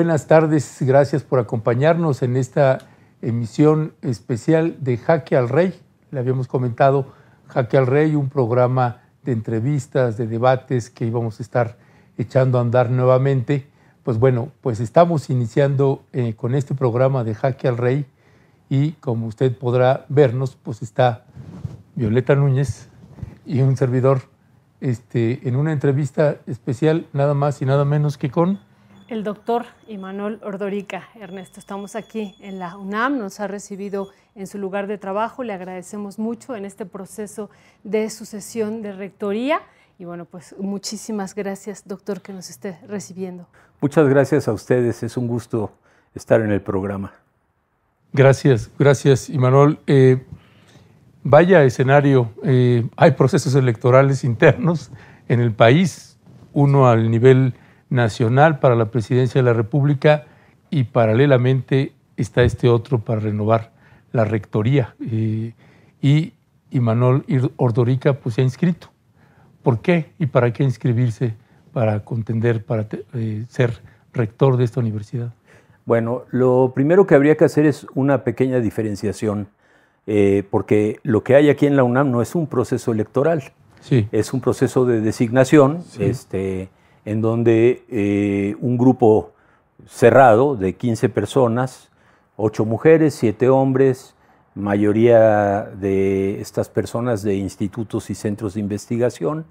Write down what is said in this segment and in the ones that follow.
Buenas tardes, gracias por acompañarnos en esta emisión especial de Jaque al Rey. Le habíamos comentado Jaque al Rey, un programa de entrevistas, de debates que íbamos a estar echando a andar nuevamente. Pues bueno, pues estamos iniciando eh, con este programa de Jaque al Rey y como usted podrá vernos, pues está Violeta Núñez y un servidor este, en una entrevista especial nada más y nada menos que con el doctor Imanol Ordorica. Ernesto, estamos aquí en la UNAM, nos ha recibido en su lugar de trabajo, le agradecemos mucho en este proceso de sucesión de rectoría. Y bueno, pues muchísimas gracias, doctor, que nos esté recibiendo. Muchas gracias a ustedes, es un gusto estar en el programa. Gracias, gracias, Imanol. Eh, vaya escenario, eh, hay procesos electorales internos en el país, uno al nivel nacional para la presidencia de la República y paralelamente está este otro para renovar la rectoría. y, y Manuel Ordorica pues, se ha inscrito. ¿Por qué y para qué inscribirse para contender, para eh, ser rector de esta universidad? Bueno, lo primero que habría que hacer es una pequeña diferenciación, eh, porque lo que hay aquí en la UNAM no es un proceso electoral, sí. es un proceso de designación. Este, en donde eh, un grupo cerrado de 15 personas, 8 mujeres, 7 hombres, mayoría de estas personas de institutos y centros de investigación,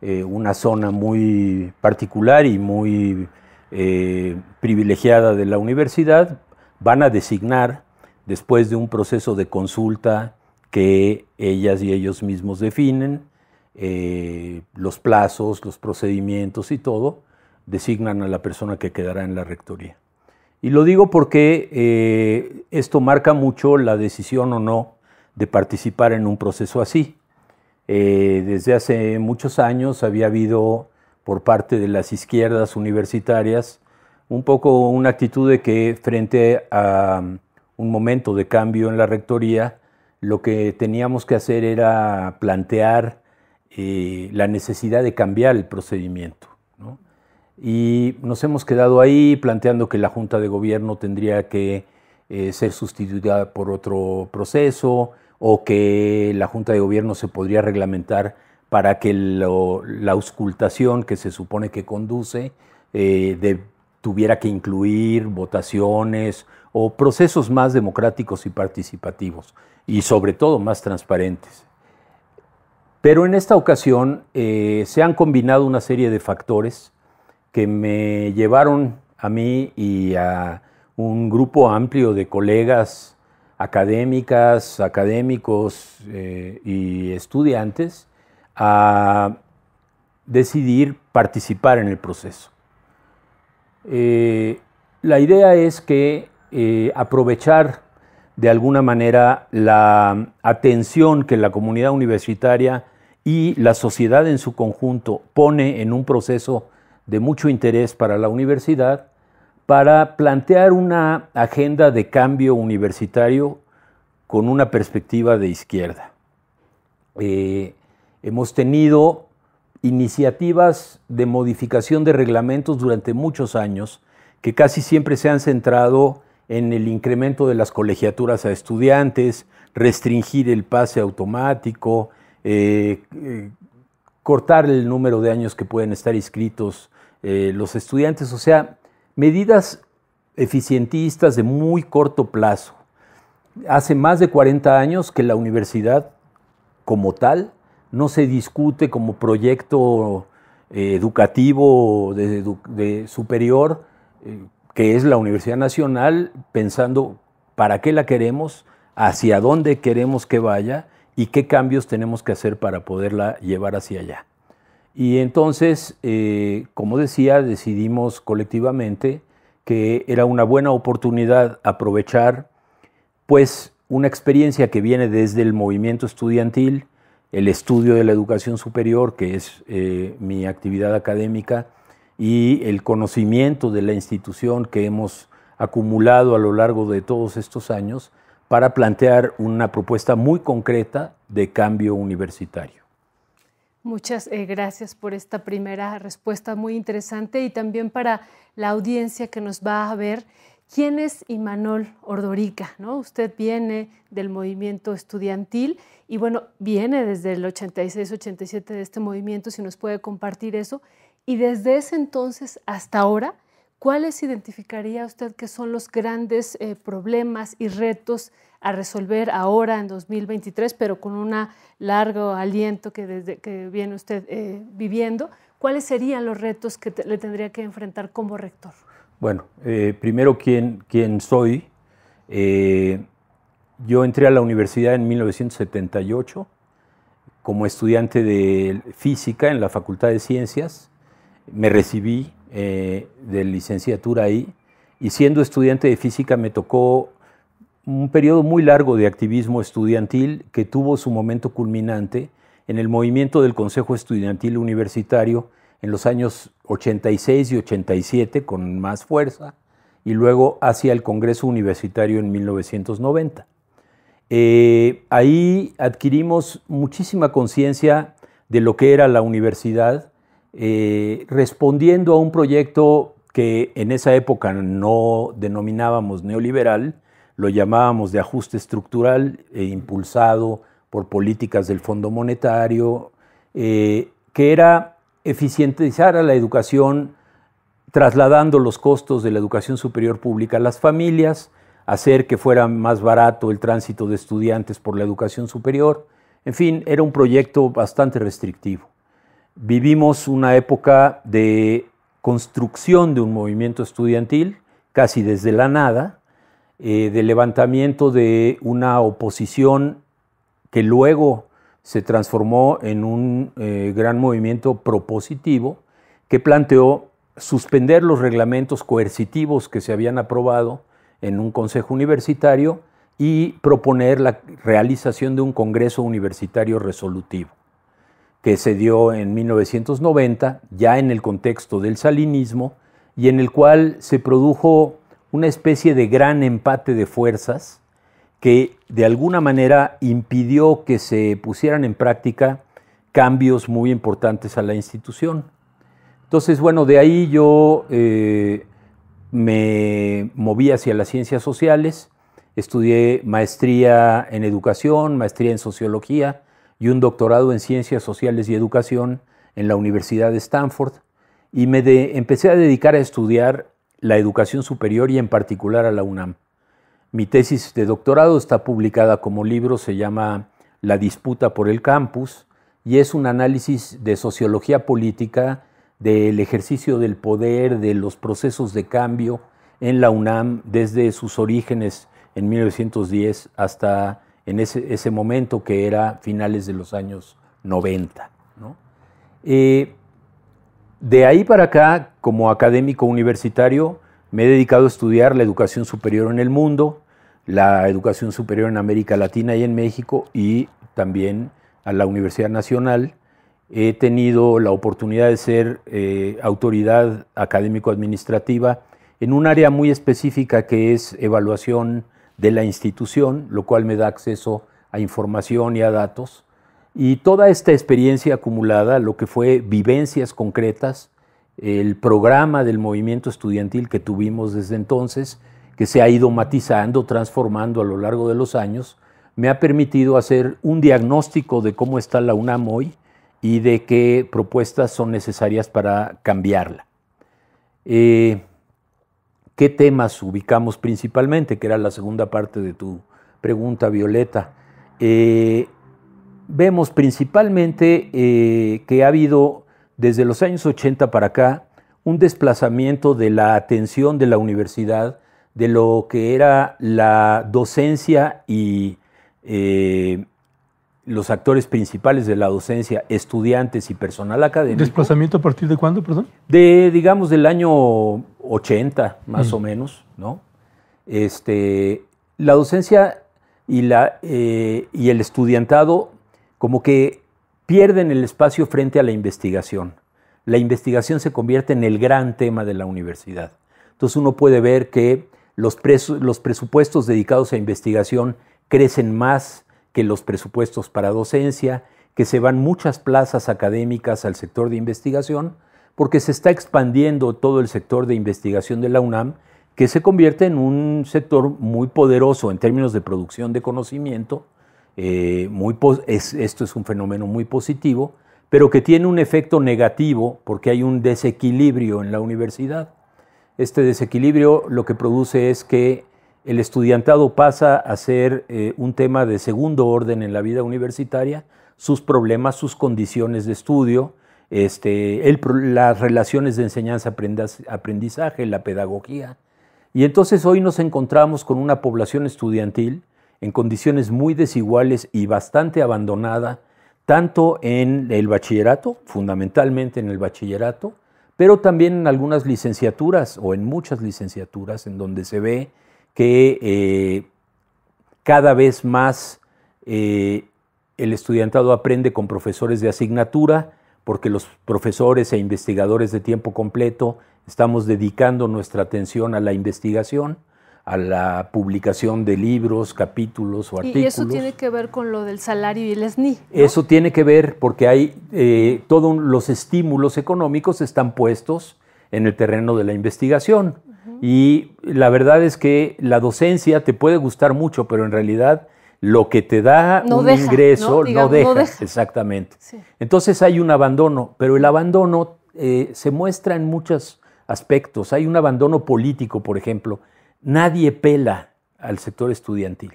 eh, una zona muy particular y muy eh, privilegiada de la universidad, van a designar, después de un proceso de consulta que ellas y ellos mismos definen, eh, los plazos, los procedimientos y todo, designan a la persona que quedará en la rectoría. Y lo digo porque eh, esto marca mucho la decisión o no de participar en un proceso así. Eh, desde hace muchos años había habido por parte de las izquierdas universitarias un poco una actitud de que frente a un momento de cambio en la rectoría, lo que teníamos que hacer era plantear eh, la necesidad de cambiar el procedimiento. Y nos hemos quedado ahí planteando que la Junta de Gobierno tendría que eh, ser sustituida por otro proceso o que la Junta de Gobierno se podría reglamentar para que la auscultación que se supone que conduce eh, tuviera que incluir votaciones o procesos más democráticos y participativos y sobre todo más transparentes. Pero en esta ocasión eh, se han combinado una serie de factores que me llevaron a mí y a un grupo amplio de colegas académicas, académicos eh, y estudiantes a decidir participar en el proceso. Eh, la idea es que aprovechar de alguna manera la atención que la comunidad universitaria y la sociedad en su conjunto pone en un proceso de mucho interés para la universidad para plantear una agenda de cambio universitario con una perspectiva de izquierda. Eh, hemos tenido iniciativas de modificación de reglamentos durante muchos años que casi siempre se han centrado en el incremento de las colegiaturas a estudiantes, restringir el pase automático, eh, eh, cortar el número de años que pueden estar inscritos eh, los estudiantes, o sea, medidas eficientistas de muy corto plazo. Hace más de 40 años que la universidad como tal no se discute como proyecto educativo de superior, que es la Universidad Nacional, pensando para qué la queremos, hacia dónde queremos que vaya y qué cambios tenemos que hacer para poderla llevar hacia allá. Y entonces, eh, como decía, decidimos colectivamente que era una buena oportunidad aprovechar pues una experiencia que viene desde el movimiento estudiantil, el estudio de la educación superior, que es eh, mi actividad académica, y el conocimiento de la institución que hemos acumulado a lo largo de todos estos años, para plantear una propuesta muy concreta de cambio universitario. Muchas eh, gracias por esta primera respuesta muy interesante y también para la audiencia que nos va a ver. ¿Quién es Imanol Ordorica? Usted viene del movimiento estudiantil y bueno, viene desde el 86-87 de este movimiento, si nos puede compartir eso. Y desde ese entonces hasta ahora, ¿cuáles identificaría usted que son los grandes eh, problemas y retos a resolver ahora en 2023, pero con un largo aliento que desde que viene usted eh, viviendo? ¿Cuáles serían los retos que le tendría que enfrentar como rector? Bueno, eh, primero, ¿quién, quién soy? yo entré a la universidad en 1978 como estudiante de física en la Facultad de Ciencias. Me recibí eh, de licenciatura ahí y siendo estudiante de física me tocó un periodo muy largo de activismo estudiantil que tuvo su momento culminante en el movimiento del Consejo Estudiantil Universitario en los años 86 y 87 con más fuerza y luego hacia el Congreso Universitario en 1990. Eh, ahí adquirimos muchísima conciencia de lo que era la universidad, eh, respondiendo a un proyecto que en esa época no denominábamos neoliberal, lo llamábamos de ajuste estructural e impulsado por políticas del Fondo Monetario, eh, que era eficientizar a la educación trasladando los costos de la educación superior pública a las familias, hacer que fuera más barato el tránsito de estudiantes por la educación superior. En fin, era un proyecto bastante restrictivo vivimos una época de construcción de un movimiento estudiantil, casi desde la nada, eh, de levantamiento de una oposición que luego se transformó en un eh, gran movimiento propositivo que planteó suspender los reglamentos coercitivos que se habían aprobado en un consejo universitario y proponer la realización de un congreso universitario resolutivo que se dio en 1990, ya en el contexto del salinismo, y en el cual se produjo una especie de gran empate de fuerzas que de alguna manera impidió que se pusieran en práctica cambios muy importantes a la institución. Entonces, bueno, de ahí yo eh, me moví hacia las ciencias sociales, estudié maestría en educación, maestría en sociología, y un doctorado en Ciencias Sociales y Educación en la Universidad de Stanford y me empecé a dedicar a estudiar la educación superior y en particular a la UNAM. Mi tesis de doctorado está publicada como libro, se llama La disputa por el campus y es un análisis de sociología política, del ejercicio del poder, de los procesos de cambio en la UNAM desde sus orígenes en 1910 hasta en ese, momento que era finales de los años 90. Eh, de ahí para acá, como académico universitario, me he dedicado a estudiar la educación superior en el mundo, la educación superior en América Latina y en México y también a la Universidad Nacional. He tenido la oportunidad de ser eh, autoridad académico-administrativa en un área muy específica que es evaluación de la institución, lo cual me da acceso a información y a datos. Y toda esta experiencia acumulada, lo que fue vivencias concretas, el programa del movimiento estudiantil que tuvimos desde entonces, que se ha ido matizando, transformando a lo largo de los años, me ha permitido hacer un diagnóstico de cómo está la UNAM hoy y de qué propuestas son necesarias para cambiarla. Eh, qué temas ubicamos principalmente, que era la segunda parte de tu pregunta, Violeta. Eh, vemos principalmente eh, que ha habido desde los años 80 para acá un desplazamiento de la atención de la universidad, de lo que era la docencia y eh, los actores principales de la docencia, estudiantes y personal académico. ¿Desplazamiento a partir de cuándo, perdón? De, digamos, del año 80, más o mm. menos, ¿no? Este, la docencia y, la, eh, y el estudiantado como que pierden el espacio frente a la investigación. La investigación se convierte en el gran tema de la universidad. Entonces uno puede ver que los, los presupuestos dedicados a investigación crecen más que los presupuestos para docencia, que se van muchas plazas académicas al sector de investigación, porque se está expandiendo todo el sector de investigación de la UNAM, que se convierte en un sector muy poderoso en términos de producción de conocimiento. Eh, muy esto es un fenómeno muy positivo, pero que tiene un efecto negativo porque hay un desequilibrio en la universidad. Este desequilibrio lo que produce es que el estudiantado pasa a ser eh, un tema de segundo orden en la vida universitaria, sus problemas, sus condiciones de estudio, este, las relaciones de enseñanza-aprendizaje, la pedagogía. Y entonces hoy nos encontramos con una población estudiantil en condiciones muy desiguales y bastante abandonada, tanto en el bachillerato, fundamentalmente en el bachillerato, pero también en algunas licenciaturas o en muchas licenciaturas en donde se ve que eh, cada vez más eh, el estudiantado aprende con profesores de asignatura, porque los profesores e investigadores de tiempo completo estamos dedicando nuestra atención a la investigación a la publicación de libros, capítulos o artículos. Y eso tiene que ver con lo del salario y el SNI. Eso tiene que ver porque hay eh, todos los estímulos económicos están puestos en el terreno de la investigación. Y la verdad es que la docencia te puede gustar mucho, pero en realidad lo que te da un ingreso ¿no? deja, Exactamente. Entonces hay un abandono, pero el abandono eh, se muestra en muchos aspectos. Hay un abandono político, por ejemplo. Nadie pela al sector estudiantil.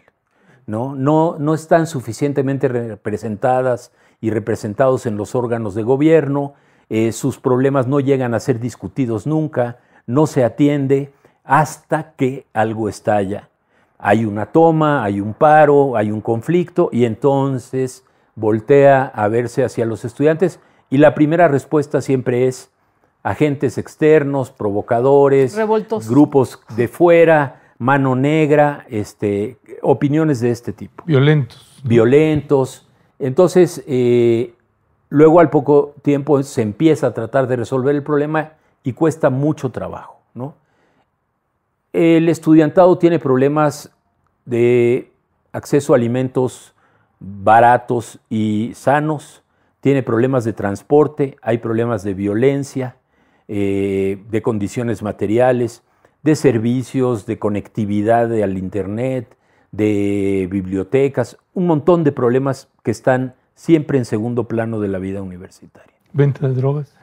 ¿no? están suficientemente representadas y representados en los órganos de gobierno. Eh, sus problemas no llegan a ser discutidos nunca no se atiende hasta que algo estalla. Hay una toma, hay un paro, hay un conflicto y entonces voltea a verse hacia los estudiantes y la primera respuesta siempre es agentes externos, provocadores, grupos de fuera, mano negra, este, opiniones de este tipo. Violentos. Violentos. Entonces, eh, luego al poco tiempo se empieza a tratar de resolver el problema y cuesta mucho trabajo. El estudiantado tiene problemas de acceso a alimentos baratos y sanos, tiene problemas de transporte, hay problemas de violencia, eh, de condiciones materiales, de servicios, de conectividad al Internet, de bibliotecas, un montón de problemas que están siempre en segundo plano de la vida universitaria. ¿Venta de drogas?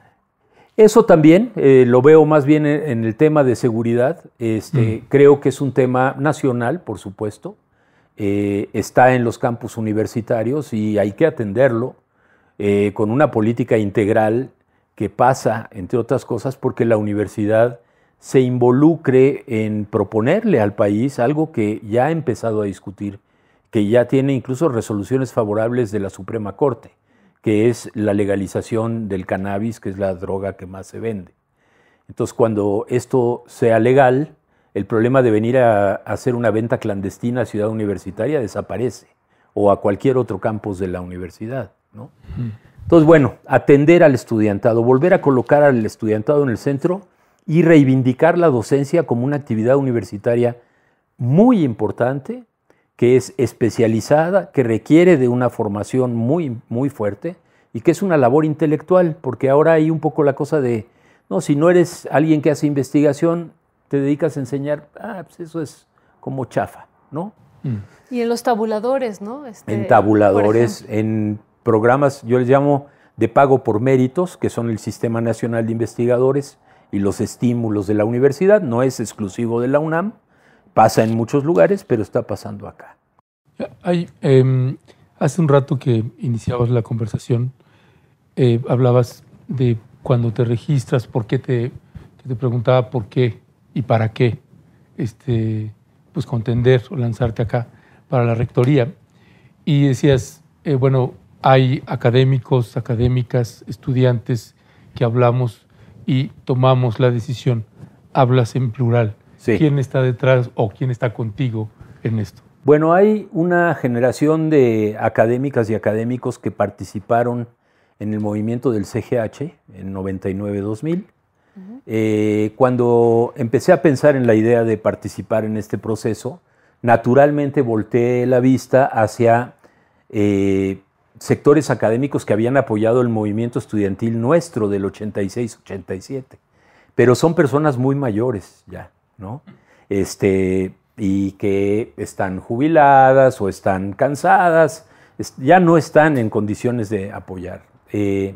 Eso también eh, lo veo más bien en, el tema de seguridad. Este, creo que es un tema nacional, por supuesto. Eh, está en los campus universitarios y hay que atenderlo eh, con una política integral que pasa, entre otras cosas, porque la universidad se involucre en proponerle al país algo que ya ha empezado a discutir, que ya tiene incluso resoluciones favorables de la Suprema Corte que es la legalización del cannabis, que es la droga que más se vende. Entonces, cuando esto sea legal, el problema de venir a hacer una venta clandestina a Ciudad Universitaria desaparece, o a cualquier otro campus de la universidad. Entonces, bueno, atender al estudiantado, volver a colocar al estudiantado en el centro y reivindicar la docencia como una actividad universitaria muy importante que es especializada, que requiere de una formación muy, muy fuerte y que es una labor intelectual, porque ahora hay un poco la cosa de, no, si no eres alguien que hace investigación, te dedicas a enseñar, ah, pues eso es como chafa, ¿no? Mm. Y en los tabuladores, ¿no? Este, en tabuladores, en programas, yo les llamo de pago por méritos, que son el Sistema Nacional de Investigadores y los estímulos de la universidad, no es exclusivo de la UNAM, Pasa en muchos lugares, pero está pasando acá. Em, hace un rato que iniciabas la conversación, eh, hablabas de cuando te registras, por qué te, preguntaba por qué y para qué este, pues contender o lanzarte acá para la rectoría. Y decías, eh, bueno, hay académicos, académicas, estudiantes que hablamos y tomamos la decisión. Hablas en plural quién está detrás o quién está contigo en esto. Bueno, hay una generación de académicas y académicos que participaron en el movimiento del CGH en 99-2000. Eh, cuando empecé a pensar en la idea de participar en este proceso, naturalmente volteé la vista hacia eh, sectores académicos que habían apoyado el movimiento estudiantil nuestro del 86-87, pero son personas muy mayores ya. ¿no? Este, y que están jubiladas o están cansadas, ya no están en condiciones de apoyar. Eh,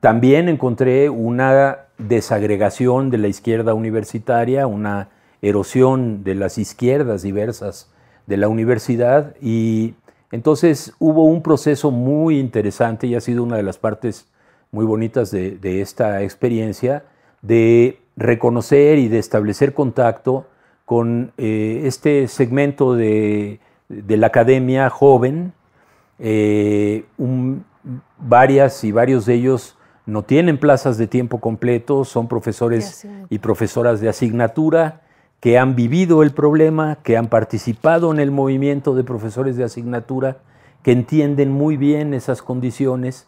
también encontré una desagregación de la izquierda universitaria, una erosión de las izquierdas diversas de la universidad y entonces hubo un proceso muy interesante y ha sido una de las partes muy bonitas de, de esta experiencia de reconocer y de establecer contacto con eh, este segmento de, la academia joven. Eh, varias y varios de ellos no tienen plazas de tiempo completo, son profesores y profesoras de asignatura que han vivido el problema, que han participado en el movimiento de profesores de asignatura, que entienden muy bien esas condiciones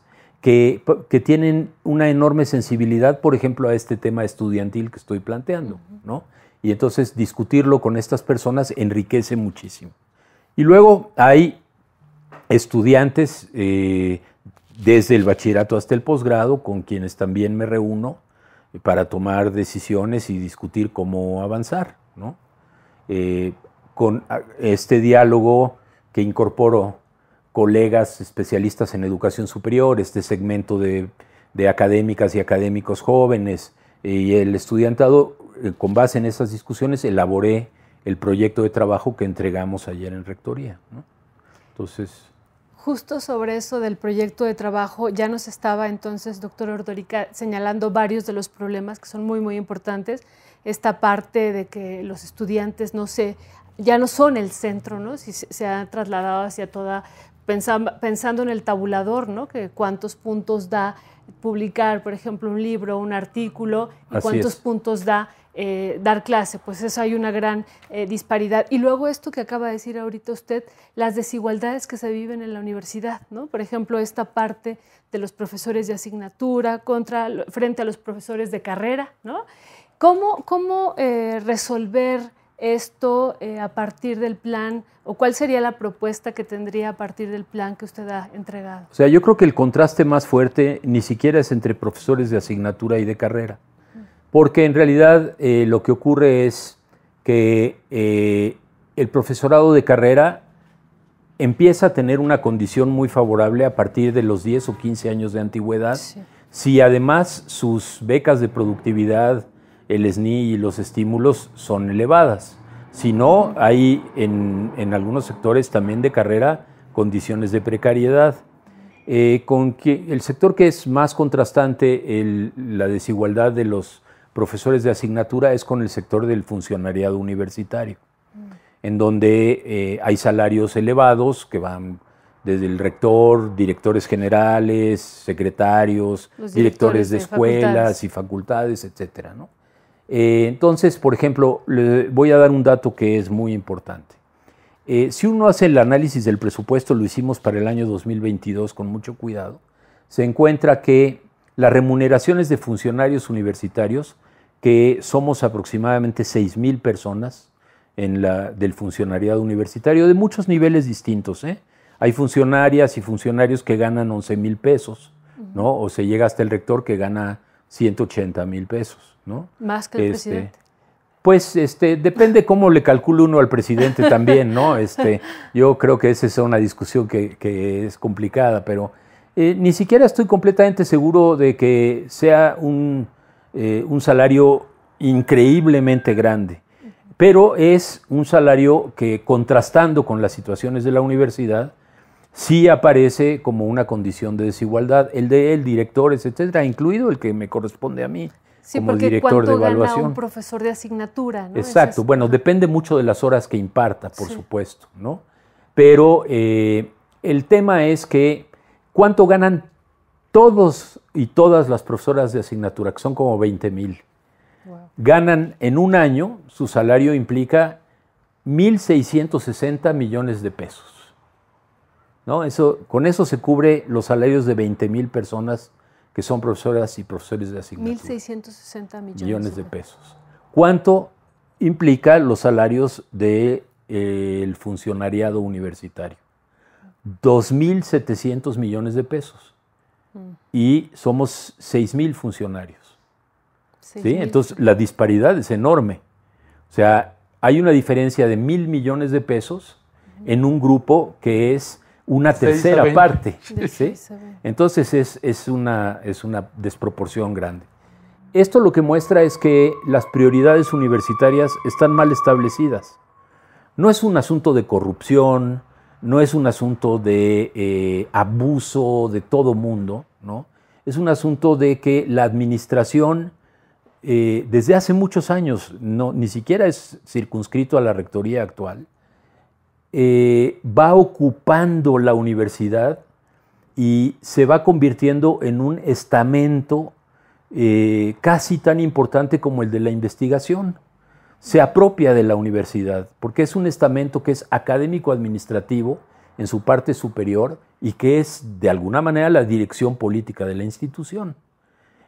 que, tienen una enorme sensibilidad, por ejemplo, a este tema estudiantil que estoy planteando, Y entonces discutirlo con estas personas enriquece muchísimo. Y luego hay estudiantes eh, desde el bachillerato hasta el posgrado con quienes también me reúno eh, para tomar decisiones y discutir cómo avanzar, eh, con ah, este diálogo que incorporo colegas especialistas en educación superior, este segmento de, académicas y académicos jóvenes eh, y el estudiantado, eh, con base en esas discusiones, elaboré el proyecto de trabajo que entregamos ayer en Rectoría. Entonces... Justo sobre eso del proyecto de trabajo, ya nos estaba entonces, doctor Ordorica, señalando varios de los problemas que son muy, muy importantes. Esta parte de que los estudiantes no sé ya no son el centro, ¿no? Si se, se ha trasladado hacia toda pensando en el tabulador, ¿no? Que cuántos puntos da publicar, por ejemplo, un libro, un artículo, y cuántos puntos da eh, dar clase. Pues eso hay una gran eh, disparidad. Y luego esto que acaba de decir ahorita usted, las desigualdades que se viven en la universidad, ¿no? Por ejemplo, esta parte de los profesores de asignatura contra, frente a los profesores de carrera, ¿no? ¿Cómo, cómo eh, resolver esto eh, a partir del plan o cuál sería la propuesta que tendría a partir del plan que usted ha entregado? O sea, yo creo que el contraste más fuerte ni siquiera es entre profesores de asignatura y de carrera, mm. porque en realidad eh, lo que ocurre es que eh, el profesorado de carrera empieza a tener una condición muy favorable a partir de los 10 o 15 años de antigüedad, si además sus becas de productividad, el SNI y los estímulos son elevadas. Si no, hay en, algunos sectores también de carrera condiciones de precariedad. Eh, con que el sector que es más contrastante la desigualdad de los profesores de asignatura es con el sector del funcionariado universitario, en donde eh, hay salarios elevados que van desde el rector, directores generales, secretarios, directores, de, escuelas y facultades, etcétera, ¿no? Eh, entonces, por ejemplo, le voy a dar un dato que es muy importante. Eh, si uno hace el análisis del presupuesto, lo hicimos para el año 2022 con mucho cuidado, se encuentra que las remuneraciones de funcionarios universitarios, que somos aproximadamente mil personas del funcionariado universitario, de muchos niveles distintos. ¿eh? Hay funcionarias y funcionarios que ganan 11 mil pesos, ¿no? o se llega hasta el rector que gana 180 mil pesos, ¿no? Más que el este, presidente. Pues este, depende cómo le calcula uno al presidente también, ¿no? Este, yo creo que esa es una discusión que, es complicada, pero eh, ni siquiera estoy completamente seguro de que sea un, eh, un salario increíblemente grande, pero es un salario que contrastando con las situaciones de la universidad, sí aparece como una condición de desigualdad, el de él, director, etcétera, incluido el que me corresponde a mí. como director de evaluación. un profesor de asignatura, Exacto, bueno, depende mucho de las horas que imparta, por supuesto, ¿no? Pero eh, el tema es que cuánto ganan todos y todas las profesoras de asignatura, que son como 20 mil, ganan en un año, su salario implica 1.660 millones de pesos. Eso, con eso se cubre los salarios de 20.000 personas que son profesoras y profesores de asignatura. 1.660 millones, millones de pesos. ¿Cuánto implica los salarios del de, eh, funcionariado universitario? 2.700 millones de pesos. Mm. Y somos 6.000 funcionarios. Entonces la disparidad es enorme. O sea, hay una diferencia de mil millones de pesos en un grupo que es una tercera parte. Entonces es, una, es una desproporción grande. Esto lo que muestra es que las prioridades universitarias están mal establecidas. No es un asunto de corrupción, no es un asunto de eh, abuso de todo mundo, ¿no? Es un asunto de que la administración eh, desde hace muchos años no, ni siquiera es circunscrito a la rectoría actual eh, va ocupando la universidad y se va convirtiendo en un estamento eh, casi tan importante como el de la investigación. Se apropia de la universidad, porque es un estamento que es académico-administrativo en su parte superior y que es de alguna manera la dirección política de la institución.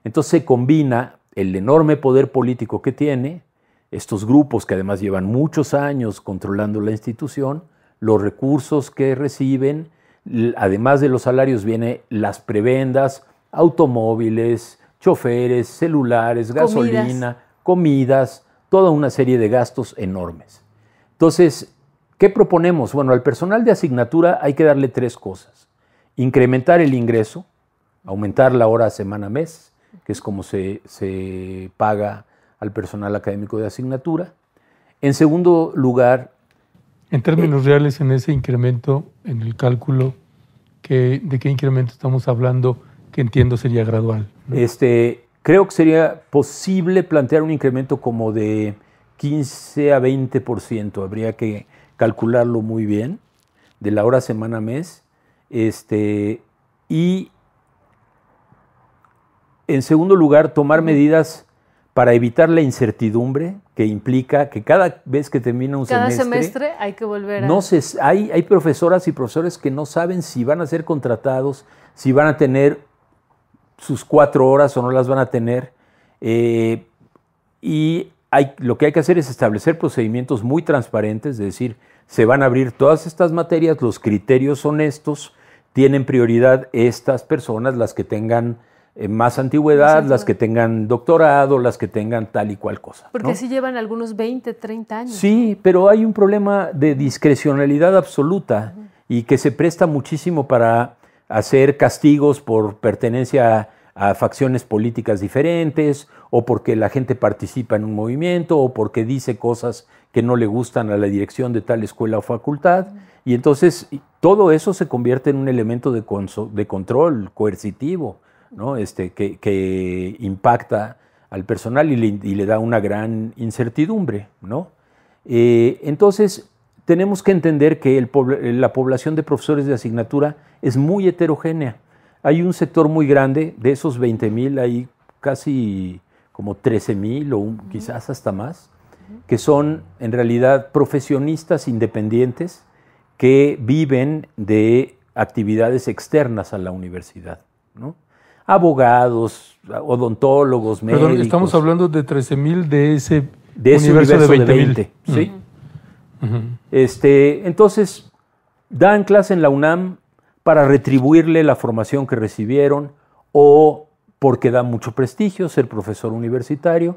Entonces se combina el enorme poder político que tiene, estos grupos que además llevan muchos años controlando la institución, los recursos que reciben, además de los salarios, vienen las prebendas, automóviles, choferes, celulares, gasolina, comidas, toda una serie de gastos enormes. Entonces, ¿qué proponemos? Bueno, al personal de asignatura hay que darle tres cosas. Incrementar el ingreso, aumentar la hora semana-mes, que es como se, se paga al personal académico de asignatura. En segundo lugar, en términos reales, en ese incremento, en el cálculo, ¿de qué incremento estamos hablando que entiendo sería gradual? Este, creo que sería posible plantear un incremento como de 15 a 20%, habría que calcularlo muy bien, de la hora, semana, mes. Este, y en segundo lugar, tomar medidas para evitar la incertidumbre, que implica que cada vez que termina un semestre, hay que volver a... No hay, profesoras y profesores que no saben si van a ser contratados, si van a tener sus cuatro horas o no las van a tener. Eh, y hay, lo que hay que hacer es establecer procedimientos muy transparentes, es decir, se van a abrir todas estas materias, los criterios son estos, tienen prioridad estas personas, las que tengan eh, más antigüedad, las que tengan doctorado, las que tengan tal y cual cosa. Porque si sí llevan algunos 20, 30 años. Sí, pero hay un problema de discrecionalidad absoluta y que se presta muchísimo para hacer castigos por pertenencia a, facciones políticas diferentes o porque la gente participa en un movimiento o porque dice cosas que no le gustan a la dirección de tal escuela o facultad. Y entonces todo eso se convierte en un elemento de, de control coercitivo este, que, impacta al personal y le, da una gran incertidumbre. ¿no? Eh, entonces, tenemos que entender que la población de profesores de asignatura es muy heterogénea. Hay un sector muy grande, de esos 20 mil hay casi como 13 mil o quizás hasta más, que son en realidad profesionistas independientes que viven de actividades externas a la universidad. ¿no? abogados, odontólogos, médicos. Perdón, estamos hablando de 13.000 de ese, de ese universo, de mm. ¿sí? este, entonces, dan clase en la UNAM para retribuirle la formación que recibieron o porque da mucho prestigio ser profesor universitario.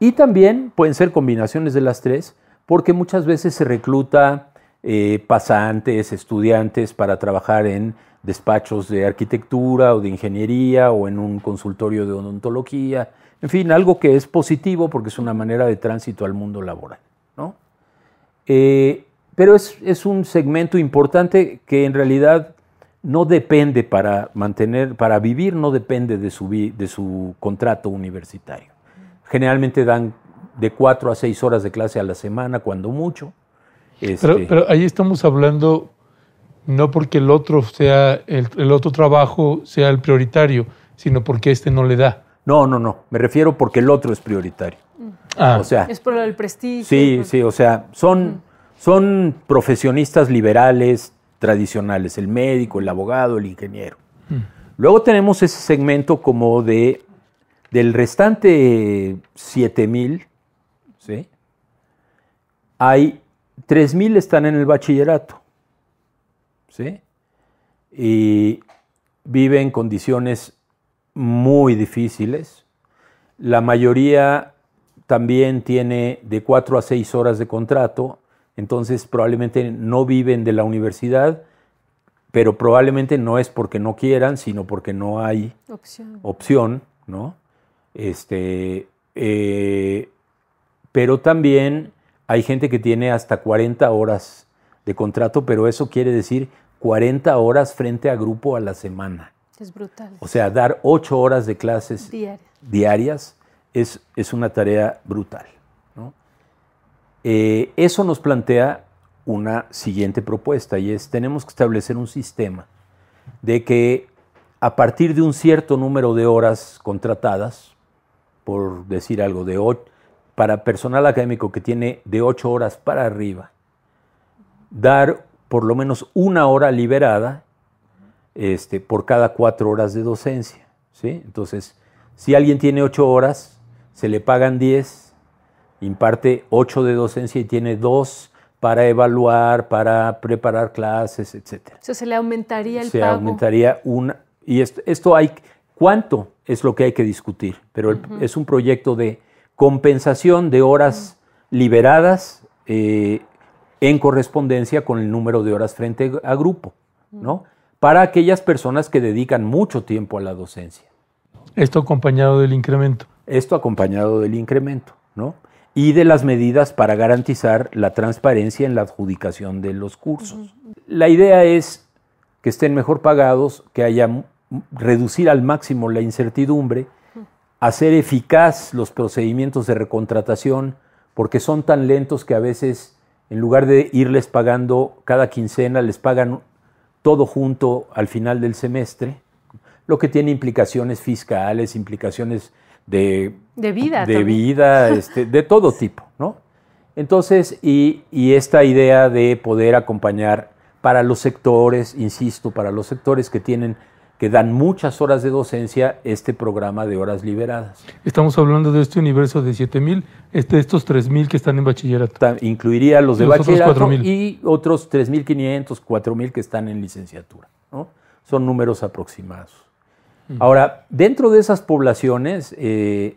Y también pueden ser combinaciones de las tres, porque muchas veces se recluta eh, pasantes, estudiantes para trabajar en despachos de arquitectura o de ingeniería o en un consultorio de odontología, en fin, algo que es positivo porque es una manera de tránsito al mundo laboral. Eh, pero es, un segmento importante que en realidad no depende para mantener, para vivir, no depende de su, de su contrato universitario. Generalmente dan de cuatro a seis horas de clase a la semana, cuando mucho. pero este ahí estamos hablando no porque el otro sea el, otro trabajo sea el prioritario, sino porque este no le da. No, no, no. Me refiero porque el otro es prioritario. Ah. sea, es por el prestigio. Sí, sí. O sea, son, son profesionistas liberales tradicionales: el médico, el abogado, el ingeniero. Luego tenemos ese segmento como de del restante 7000, ¿sí? Hay 3000 están en el bachillerato. Y vive en condiciones muy difíciles. La mayoría también tiene de 4 a 6 horas de contrato, entonces probablemente no viven de la universidad, pero probablemente no es porque no quieran, sino porque no hay opción, ¿no? Este, eh, pero también hay gente que tiene hasta 40 horas de contrato, pero eso quiere decir 40 horas frente a grupo a la semana. Es brutal. O sea, dar 8 horas de clases diarias es, es, una tarea brutal. Eh, eso nos plantea una siguiente propuesta y es tenemos que establecer un sistema de que a partir de un cierto número de horas contratadas, por decir algo, de para personal académico que tiene de 8 horas para arriba, dar por lo menos una hora liberada este, por cada cuatro horas de docencia. ¿sí? Entonces, si alguien tiene ocho horas, se le pagan diez, imparte ocho de docencia y tiene dos para evaluar, para preparar clases, etc. O se le aumentaría el pago. Se aumentaría una... Y esto, esto, hay... ¿Cuánto es lo que hay que discutir? Pero es un proyecto de compensación de horas liberadas eh, en correspondencia con el número de horas frente a grupo, ¿no? Para aquellas personas que dedican mucho tiempo a la docencia. Esto acompañado del incremento. Esto acompañado del incremento, ¿no? Y de las medidas para garantizar la transparencia en la adjudicación de los cursos. La idea es que estén mejor pagados, que haya reducir al máximo la incertidumbre, hacer eficaz los procedimientos de recontratación, porque son tan lentos que a veces en lugar de irles pagando cada quincena, les pagan todo junto al final del semestre, lo que tiene implicaciones fiscales, implicaciones de, de vida, de, vida este, de todo tipo. ¿no? Entonces, y esta idea de poder acompañar para los sectores, insisto, para los sectores que tienen que dan muchas horas de docencia este programa de horas liberadas. Estamos hablando de este universo de 7.000, este, estos 3.000 que están en bachillerato. incluiría los de bachillerato y otros 3.500, 4.000 que están en licenciatura. ¿no? Son números aproximados. Mm. Ahora, dentro de esas poblaciones, eh,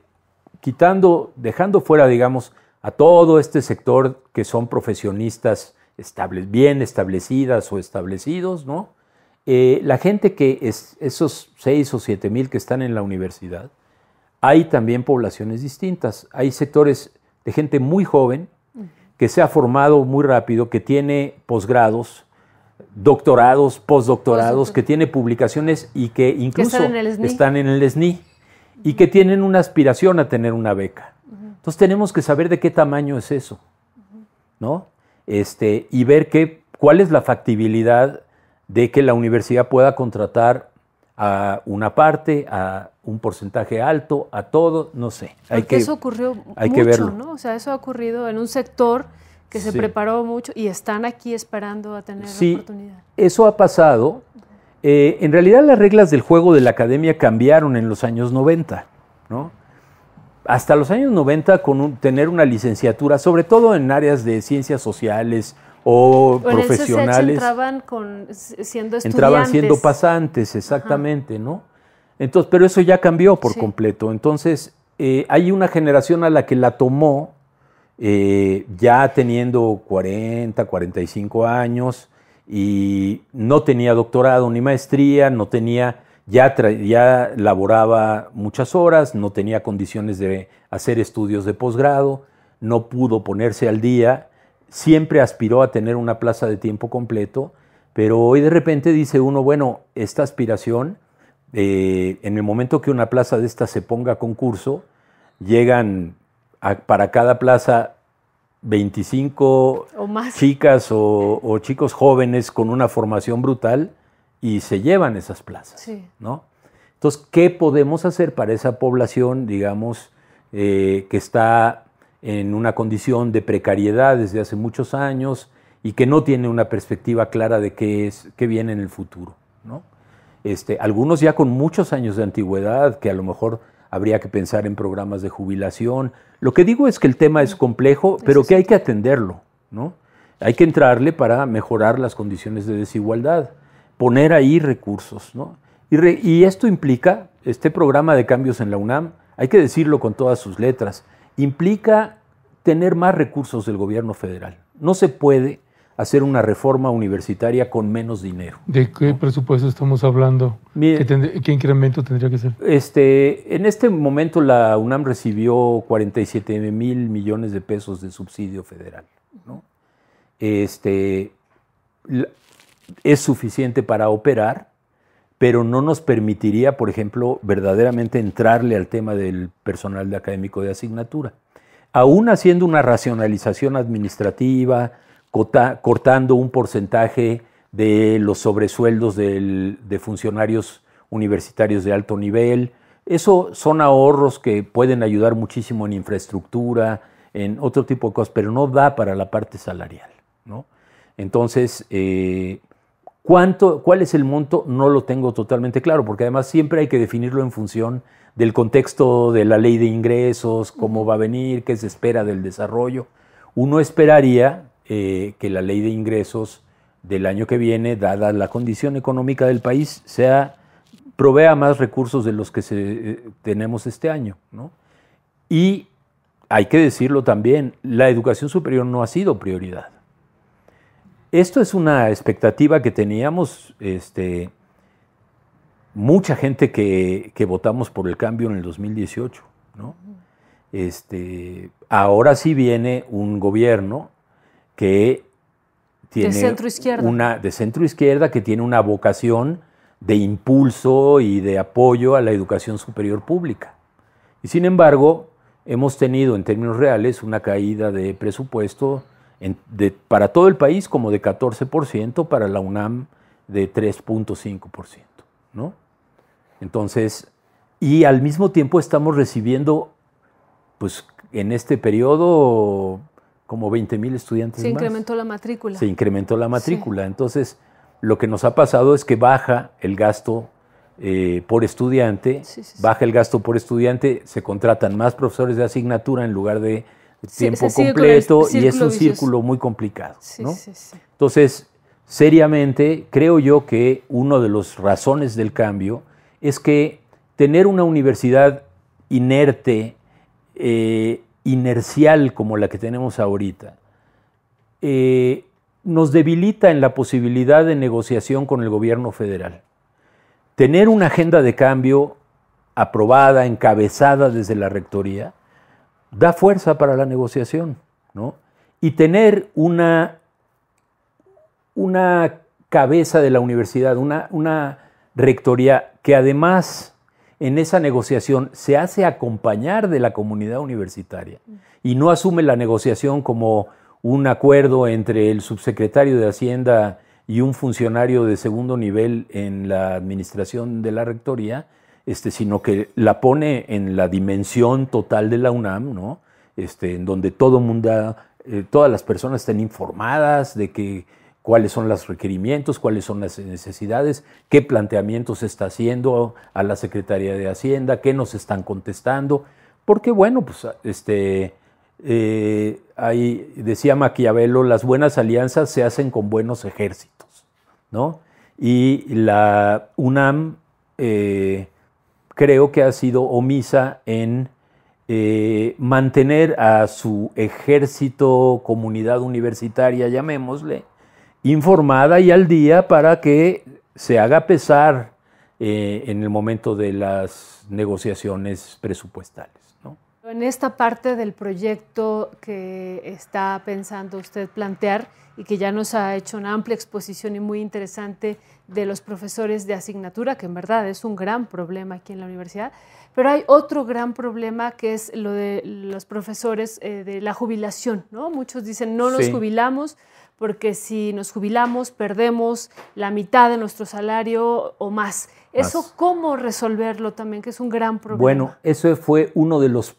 quitando, dejando fuera, digamos, a todo este sector que son profesionistas bien establecidas o establecidos, ¿no? Eh, la gente que es, esos seis o siete mil que están en la universidad, hay también poblaciones distintas. Hay sectores de gente muy joven que se ha formado muy rápido, que tiene posgrados, doctorados, postdoctorados, que tiene publicaciones y que incluso están, en el SNI y que tienen una aspiración a tener una beca. Entonces tenemos que saber de qué tamaño es eso, ¿no? Este, y ver qué, cuál es la factibilidad de que la universidad pueda contratar a una parte, a un porcentaje alto, a todo, no sé. Hay eso ocurrió mucho, ¿no? O sea, eso ha ocurrido en un sector que se preparó mucho y están aquí esperando a tener la oportunidad. Eso ha pasado. Eh, en realidad las reglas del juego de la academia cambiaron en los años 90, ¿no? Hasta los años 90 con tener una licenciatura, sobre todo en áreas de ciencias sociales, o profesionales. entraban siendo estudiantes. Entraban siendo pasantes, exactamente, ¿no? Entonces, pero eso ya cambió por completo. Entonces, eh, hay una generación a la que la tomó eh, ya teniendo 40, 45 años y no tenía doctorado ni maestría, no tenía, ya, ya laboraba muchas horas, no tenía condiciones de hacer estudios de posgrado, no pudo ponerse al día siempre aspiró a tener una plaza de tiempo completo, pero hoy de repente dice uno, bueno, esta aspiración, eh, en el momento que una plaza de esta se ponga a concurso, llegan para cada plaza 25 chicas o, chicos jóvenes con una formación brutal y se llevan esas plazas, ¿no? Entonces, ¿qué podemos hacer para esa población, digamos, eh, que está en una condición de precariedad desde hace muchos años y que no tiene una perspectiva clara de qué es, qué viene en el futuro. ¿no? Este, algunos ya con muchos años de antigüedad, que a lo mejor habría que pensar en programas de jubilación. Lo que digo es que el tema es complejo, pero que hay que atenderlo, ¿no? Hay que entrarle para mejorar las condiciones de desigualdad, poner ahí recursos, ¿no? Y, y esto implica, este programa de cambios en la UNAM, hay que decirlo con todas sus letras, implica tener más recursos del gobierno federal. No se puede hacer una reforma universitaria con menos dinero. ¿De qué presupuesto estamos hablando? ¿Qué, incremento tendría que ser? Este, en este momento la UNAM recibió 47 mil millones de pesos de subsidio federal. Este, es suficiente para operar, pero no nos permitiría, por ejemplo, verdaderamente entrarle al tema del personal académico de asignatura. Aún haciendo una racionalización administrativa, cortando un porcentaje de los sobresueldos de funcionarios universitarios de alto nivel, eso son ahorros que pueden ayudar muchísimo en infraestructura, en otro tipo de cosas, pero no da para la parte salarial. ¿no? Entonces, eh, ¿Cuál es el monto? No lo tengo totalmente claro, porque además siempre hay que definirlo en función del contexto de la ley de ingresos, cómo va a venir, qué se espera del desarrollo. Uno esperaría eh, que la ley de ingresos del año que viene, dada la condición económica del país, sea, provea más recursos de los que eh, tenemos este año. Y hay que decirlo también, la educación superior no ha sido prioridad esto es una expectativa que teníamos. Este, mucha gente que, votamos por el cambio en el 2018. Este, ahora sí viene un gobierno que tiene centro izquierda. una de centro izquierda que tiene una vocación de impulso y de apoyo a la educación superior pública. Y sin embargo, hemos tenido en términos reales una caída de presupuesto para todo el país como de 14%, para la UNAM de 3.5%. ¿no? Entonces, y al mismo tiempo estamos recibiendo, pues en este periodo, como 20.000 mil estudiantes. Se incrementó la matrícula. Se incrementó la matrícula. Entonces, lo que nos ha pasado es que baja el gasto eh, por estudiante, baja el gasto por estudiante, se contratan más profesores de asignatura en lugar de tiempo completo y es un círculo muy complicado. Entonces, seriamente, creo yo que una de las razones del cambio es que tener una universidad inerte, eh, inercial como la que tenemos ahorita, eh, nos debilita en la posibilidad de negociación con el gobierno federal. Tener una agenda de cambio aprobada, encabezada desde la rectoría, da fuerza para la negociación, ¿no? Y tener una, cabeza de la universidad, una, una rectoría que además en esa negociación se hace acompañar de la comunidad universitaria y no asume la negociación como un acuerdo entre el subsecretario de Hacienda y un funcionario de segundo nivel en la administración de la rectoría, este, sino que la pone en la dimensión total de la UNAM, ¿no? Este, en donde todo mundo, eh, todas las personas estén informadas de que, cuáles son los requerimientos, cuáles son las necesidades, qué planteamientos está haciendo a la Secretaría de Hacienda, qué nos están contestando, porque bueno, pues este, eh, ahí decía Maquiavelo, las buenas alianzas se hacen con buenos ejércitos, ¿no? Y la UNAM eh, creo que ha sido omisa en eh, mantener a su ejército, comunidad universitaria, llamémosle, informada y al día para que se haga pesar eh, en el momento de las negociaciones presupuestales. En esta parte del proyecto que está pensando usted plantear y que ya nos ha hecho una amplia exposición y muy interesante de los profesores de asignatura, que en verdad es un gran problema aquí en la universidad, pero hay otro gran problema que es lo de los profesores eh, de la jubilación, ¿no? Muchos dicen no nos jubilamos porque si nos jubilamos perdemos la mitad de nuestro salario o más. ¿Eso cómo resolverlo también, que es un gran problema? Bueno, eso fue uno de los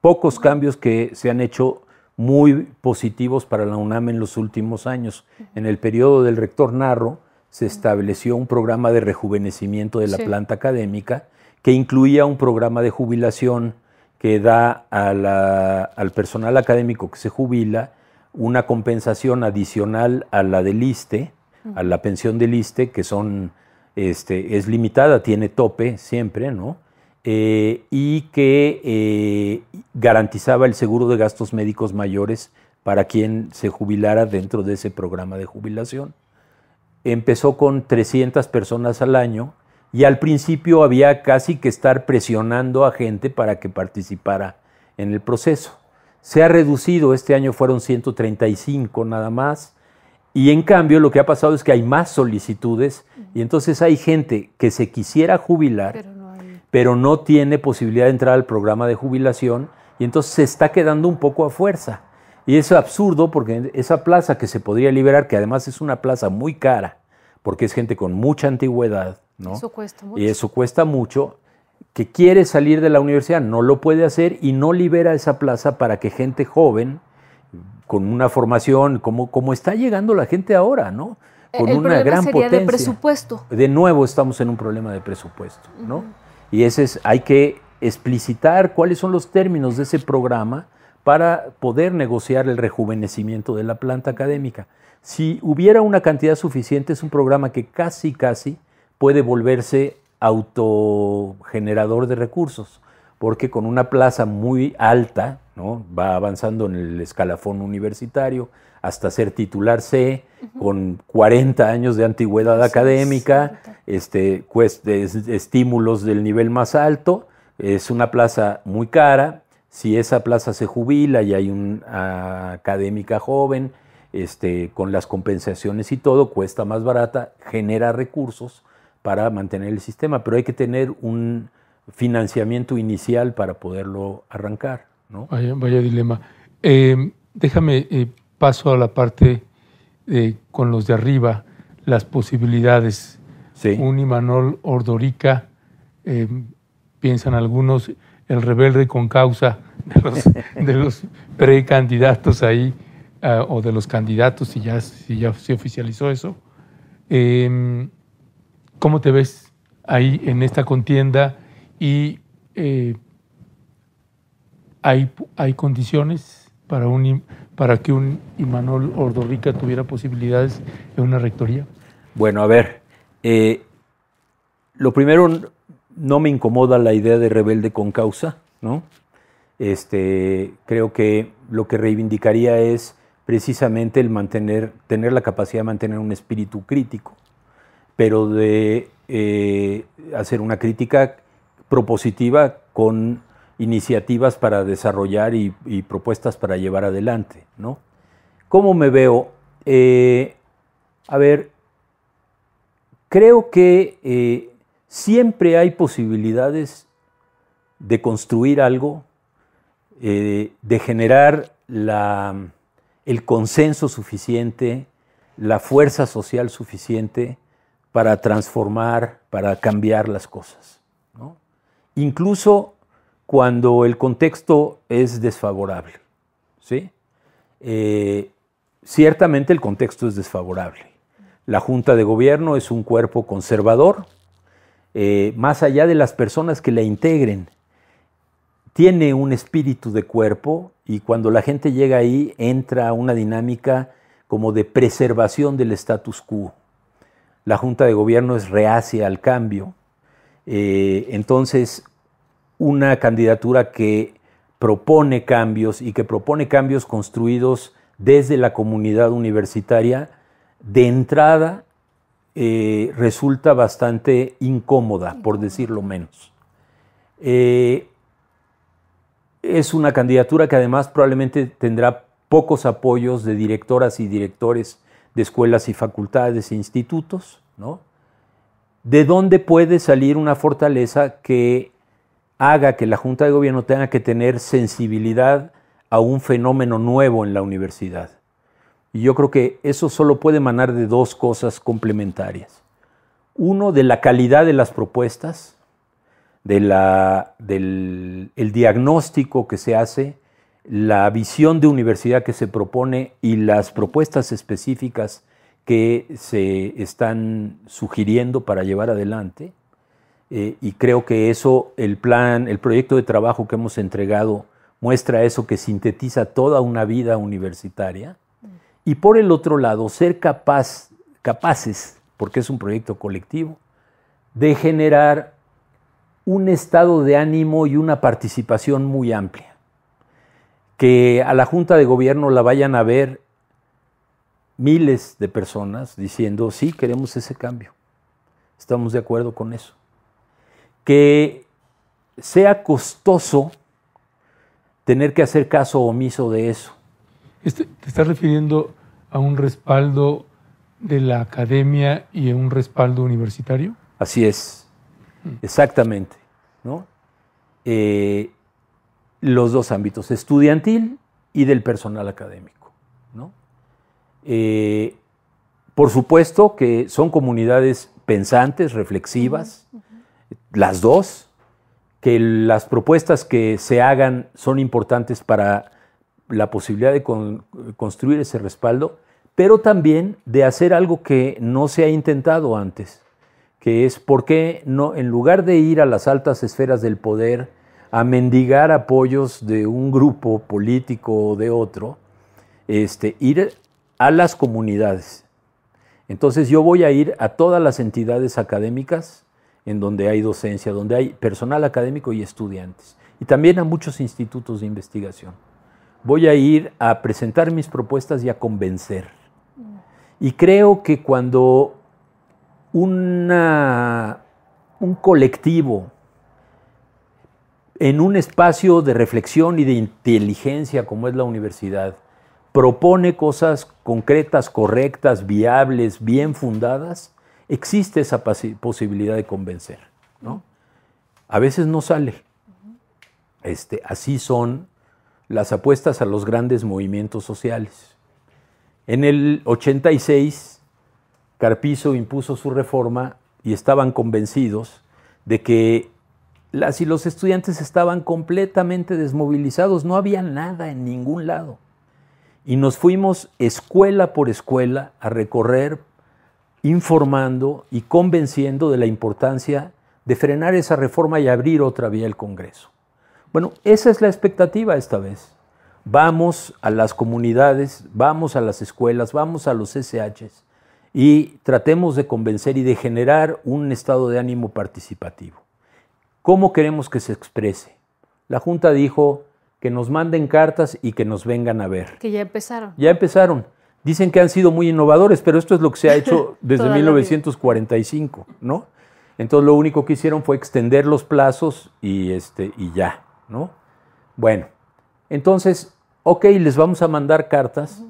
pocos cambios que se han hecho muy positivos para la UNAM en los últimos años. En el periodo del rector Narro se estableció un programa de rejuvenecimiento de la planta académica que incluía un programa de jubilación que da al personal académico que se jubila una compensación adicional a la del ISTE, a la pensión del ISTE, que son, este, es limitada, tiene tope siempre, ¿no? Eh, y que eh, garantizaba el seguro de gastos médicos mayores para quien se jubilara dentro de ese programa de jubilación. Empezó con 300 personas al año y al principio había casi que estar presionando a gente para que participara en el proceso. Se ha reducido, este año fueron 135 nada más, y en cambio lo que ha pasado es que hay más solicitudes y entonces hay gente que se quisiera jubilar pero no tiene posibilidad de entrar al programa de jubilación y entonces se está quedando un poco a fuerza. Y es absurdo porque esa plaza que se podría liberar, que además es una plaza muy cara, porque es gente con mucha antigüedad, ¿no? Eso cuesta mucho. Y eso cuesta mucho, que quiere salir de la universidad, no lo puede hacer y no libera esa plaza para que gente joven, con una formación, como, como está llegando la gente ahora, ¿no? Eh, con El una problema gran sería potencia. de presupuesto. De nuevo estamos en un problema de presupuesto, ¿no? Y ese es, hay que explicitar cuáles son los términos de ese programa para poder negociar el rejuvenecimiento de la planta académica. Si hubiera una cantidad suficiente, es un programa que casi, casi puede volverse autogenerador de recursos, porque con una plaza muy alta, va avanzando en el escalafón universitario, hasta ser titular C, con 40 años de antigüedad académica, este, estímulos del nivel más alto, es una plaza muy cara, si esa plaza se jubila y hay una ah, académica joven, este, con las compensaciones y todo, cuesta más barata, genera recursos para mantener el sistema, pero hay que tener un financiamiento inicial para poderlo arrancar. ¿no? Vaya, vaya dilema. Em, déjame eh, paso a la parte con los de arriba, las posibilidades. Un Imanol Ordorica, eh, piensan algunos, el rebelde con causa de los, precandidatos ahí, eh, o de los candidatos, si ya, si ya se oficializó eso. Em, ¿Cómo te ves ahí en esta contienda? Y eh, ¿hay, ¿hay, condiciones para un, para que un Imanol Ordovica tuviera posibilidades en una rectoría? Bueno, a ver, eh, lo primero, no me incomoda la idea de rebelde con causa, ¿no? Este, creo que lo que reivindicaría es precisamente el mantener, tener la capacidad de mantener un espíritu crítico, pero de eh, hacer una crítica propositiva con iniciativas para desarrollar y, propuestas para llevar adelante, ¿no? ¿Cómo me veo? Eh, a ver, creo que eh, siempre hay posibilidades de construir algo, eh, de generar la, el consenso suficiente, la fuerza social suficiente para transformar, para cambiar las cosas. ¿no? Incluso cuando el contexto es desfavorable. ¿sí? Eh, ciertamente el contexto es desfavorable. La Junta de Gobierno es un cuerpo conservador, eh, más allá de las personas que la integren, tiene un espíritu de cuerpo y cuando la gente llega ahí entra una dinámica como de preservación del status quo. La Junta de Gobierno es reacia al cambio. Eh, entonces, una candidatura que propone cambios y que propone cambios construidos desde la comunidad universitaria, de entrada eh, resulta bastante incómoda, por decirlo menos. Eh, es una candidatura que además probablemente tendrá pocos apoyos de directoras y directores de escuelas y facultades e institutos, ¿no? ¿De dónde puede salir una fortaleza que haga que la Junta de Gobierno tenga que tener sensibilidad a un fenómeno nuevo en la universidad. Y yo creo que eso solo puede emanar de dos cosas complementarias. Uno, de la calidad de las propuestas, de del diagnóstico que se hace, la visión de universidad que se propone y las propuestas específicas que se están sugiriendo para llevar adelante. Eh, y creo que eso, el plan, el proyecto de trabajo que hemos entregado muestra eso que sintetiza toda una vida universitaria. Y por el otro lado, ser capaz, capaces, porque es un proyecto colectivo, de generar un estado de ánimo y una participación muy amplia. Que a la Junta de Gobierno la vayan a ver miles de personas diciendo, sí, queremos ese cambio, estamos de acuerdo con eso que sea costoso tener que hacer caso omiso de eso. Este, ¿Te estás refiriendo a un respaldo de la academia y a un respaldo universitario? Así es, mm. exactamente. ¿no? Eh, los dos ámbitos, estudiantil y del personal académico. ¿no? Eh, por supuesto que son comunidades pensantes, reflexivas, las dos, que las propuestas que se hagan son importantes para la posibilidad de construir ese respaldo, pero también de hacer algo que no se ha intentado antes, que es por qué no, en lugar de ir a las altas esferas del poder a mendigar apoyos de un grupo político o de otro, este, ir a las comunidades. Entonces yo voy a ir a todas las entidades académicas, en donde hay docencia, donde hay personal académico y estudiantes, y también a muchos institutos de investigación. Voy a ir a presentar mis propuestas y a convencer. Y creo que cuando un colectivo en un espacio de reflexión y de inteligencia como es la universidad, propone cosas concretas, correctas, viables, bien fundadas, existe esa posibilidad de convencer. ¿no? A veces no sale. Este, así son las apuestas a los grandes movimientos sociales. En el 86, Carpizo impuso su reforma y estaban convencidos de que las y los estudiantes estaban completamente desmovilizados, no había nada en ningún lado. Y nos fuimos escuela por escuela a recorrer informando y convenciendo de la importancia de frenar esa reforma y abrir otra vía el Congreso. Bueno, esa es la expectativa esta vez. Vamos a las comunidades, vamos a las escuelas, vamos a los SHs y tratemos de convencer y de generar un estado de ánimo participativo. ¿Cómo queremos que se exprese? La Junta dijo que nos manden cartas y que nos vengan a ver. Que ya empezaron. Ya empezaron. Dicen que han sido muy innovadores, pero esto es lo que se ha hecho desde 1945, ¿no? Entonces lo único que hicieron fue extender los plazos y, este, y ya, ¿no? Bueno, entonces, ok, les vamos a mandar cartas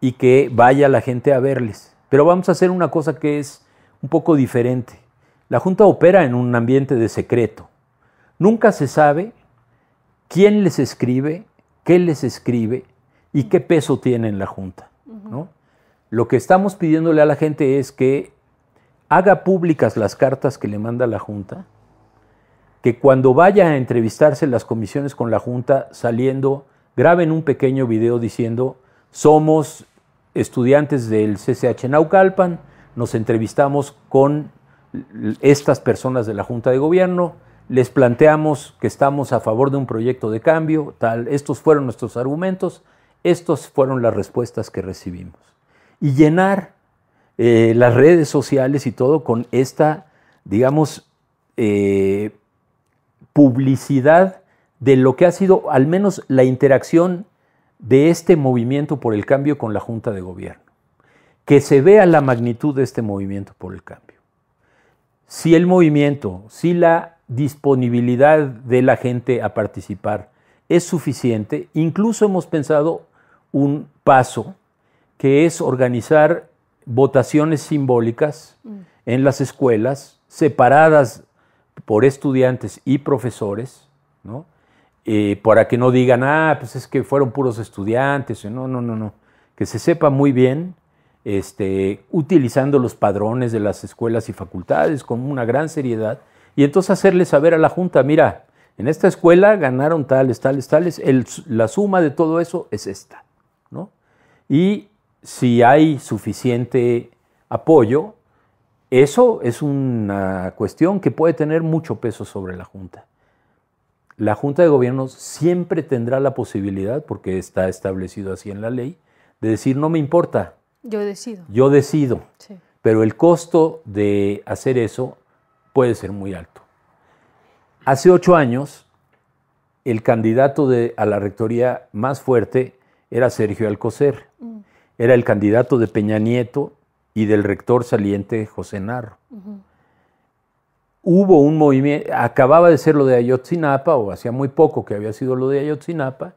y que vaya la gente a verles, pero vamos a hacer una cosa que es un poco diferente. La Junta opera en un ambiente de secreto. Nunca se sabe quién les escribe, qué les escribe y qué peso tiene en la Junta. ¿no? Lo que estamos pidiéndole a la gente es que haga públicas las cartas que le manda la Junta, que cuando vaya a entrevistarse las comisiones con la Junta, saliendo, graben un pequeño video diciendo, somos estudiantes del CCH Naucalpan, nos entrevistamos con estas personas de la Junta de Gobierno, les planteamos que estamos a favor de un proyecto de cambio, tal, estos fueron nuestros argumentos, estas fueron las respuestas que recibimos. Y llenar eh, las redes sociales y todo con esta, digamos, eh, publicidad de lo que ha sido al menos la interacción de este movimiento por el cambio con la Junta de Gobierno. Que se vea la magnitud de este movimiento por el cambio. Si el movimiento, si la disponibilidad de la gente a participar es suficiente, incluso hemos pensado un paso que es organizar votaciones simbólicas mm. en las escuelas, separadas por estudiantes y profesores, eh, para que no digan, ah, pues es que fueron puros estudiantes, no, no, no, no, que se sepa muy bien, este, utilizando los padrones de las escuelas y facultades con una gran seriedad, y entonces hacerle saber a la Junta, mira, en esta escuela ganaron tales, tales, tales, la suma de todo eso es esta. ¿no? Y si hay suficiente apoyo, eso es una cuestión que puede tener mucho peso sobre la Junta. La Junta de Gobiernos siempre tendrá la posibilidad, porque está establecido así en la ley, de decir no me importa. Yo decido. Yo decido. Pero el costo de hacer eso puede ser muy alto. Hace ocho años, el candidato a la rectoría más fuerte era Sergio Alcocer. Mm. Era el candidato de Peña Nieto y del rector saliente José Narro. Hubo un movimiento, acababa de ser lo de Ayotzinapa, o hacía muy poco que había sido lo de Ayotzinapa,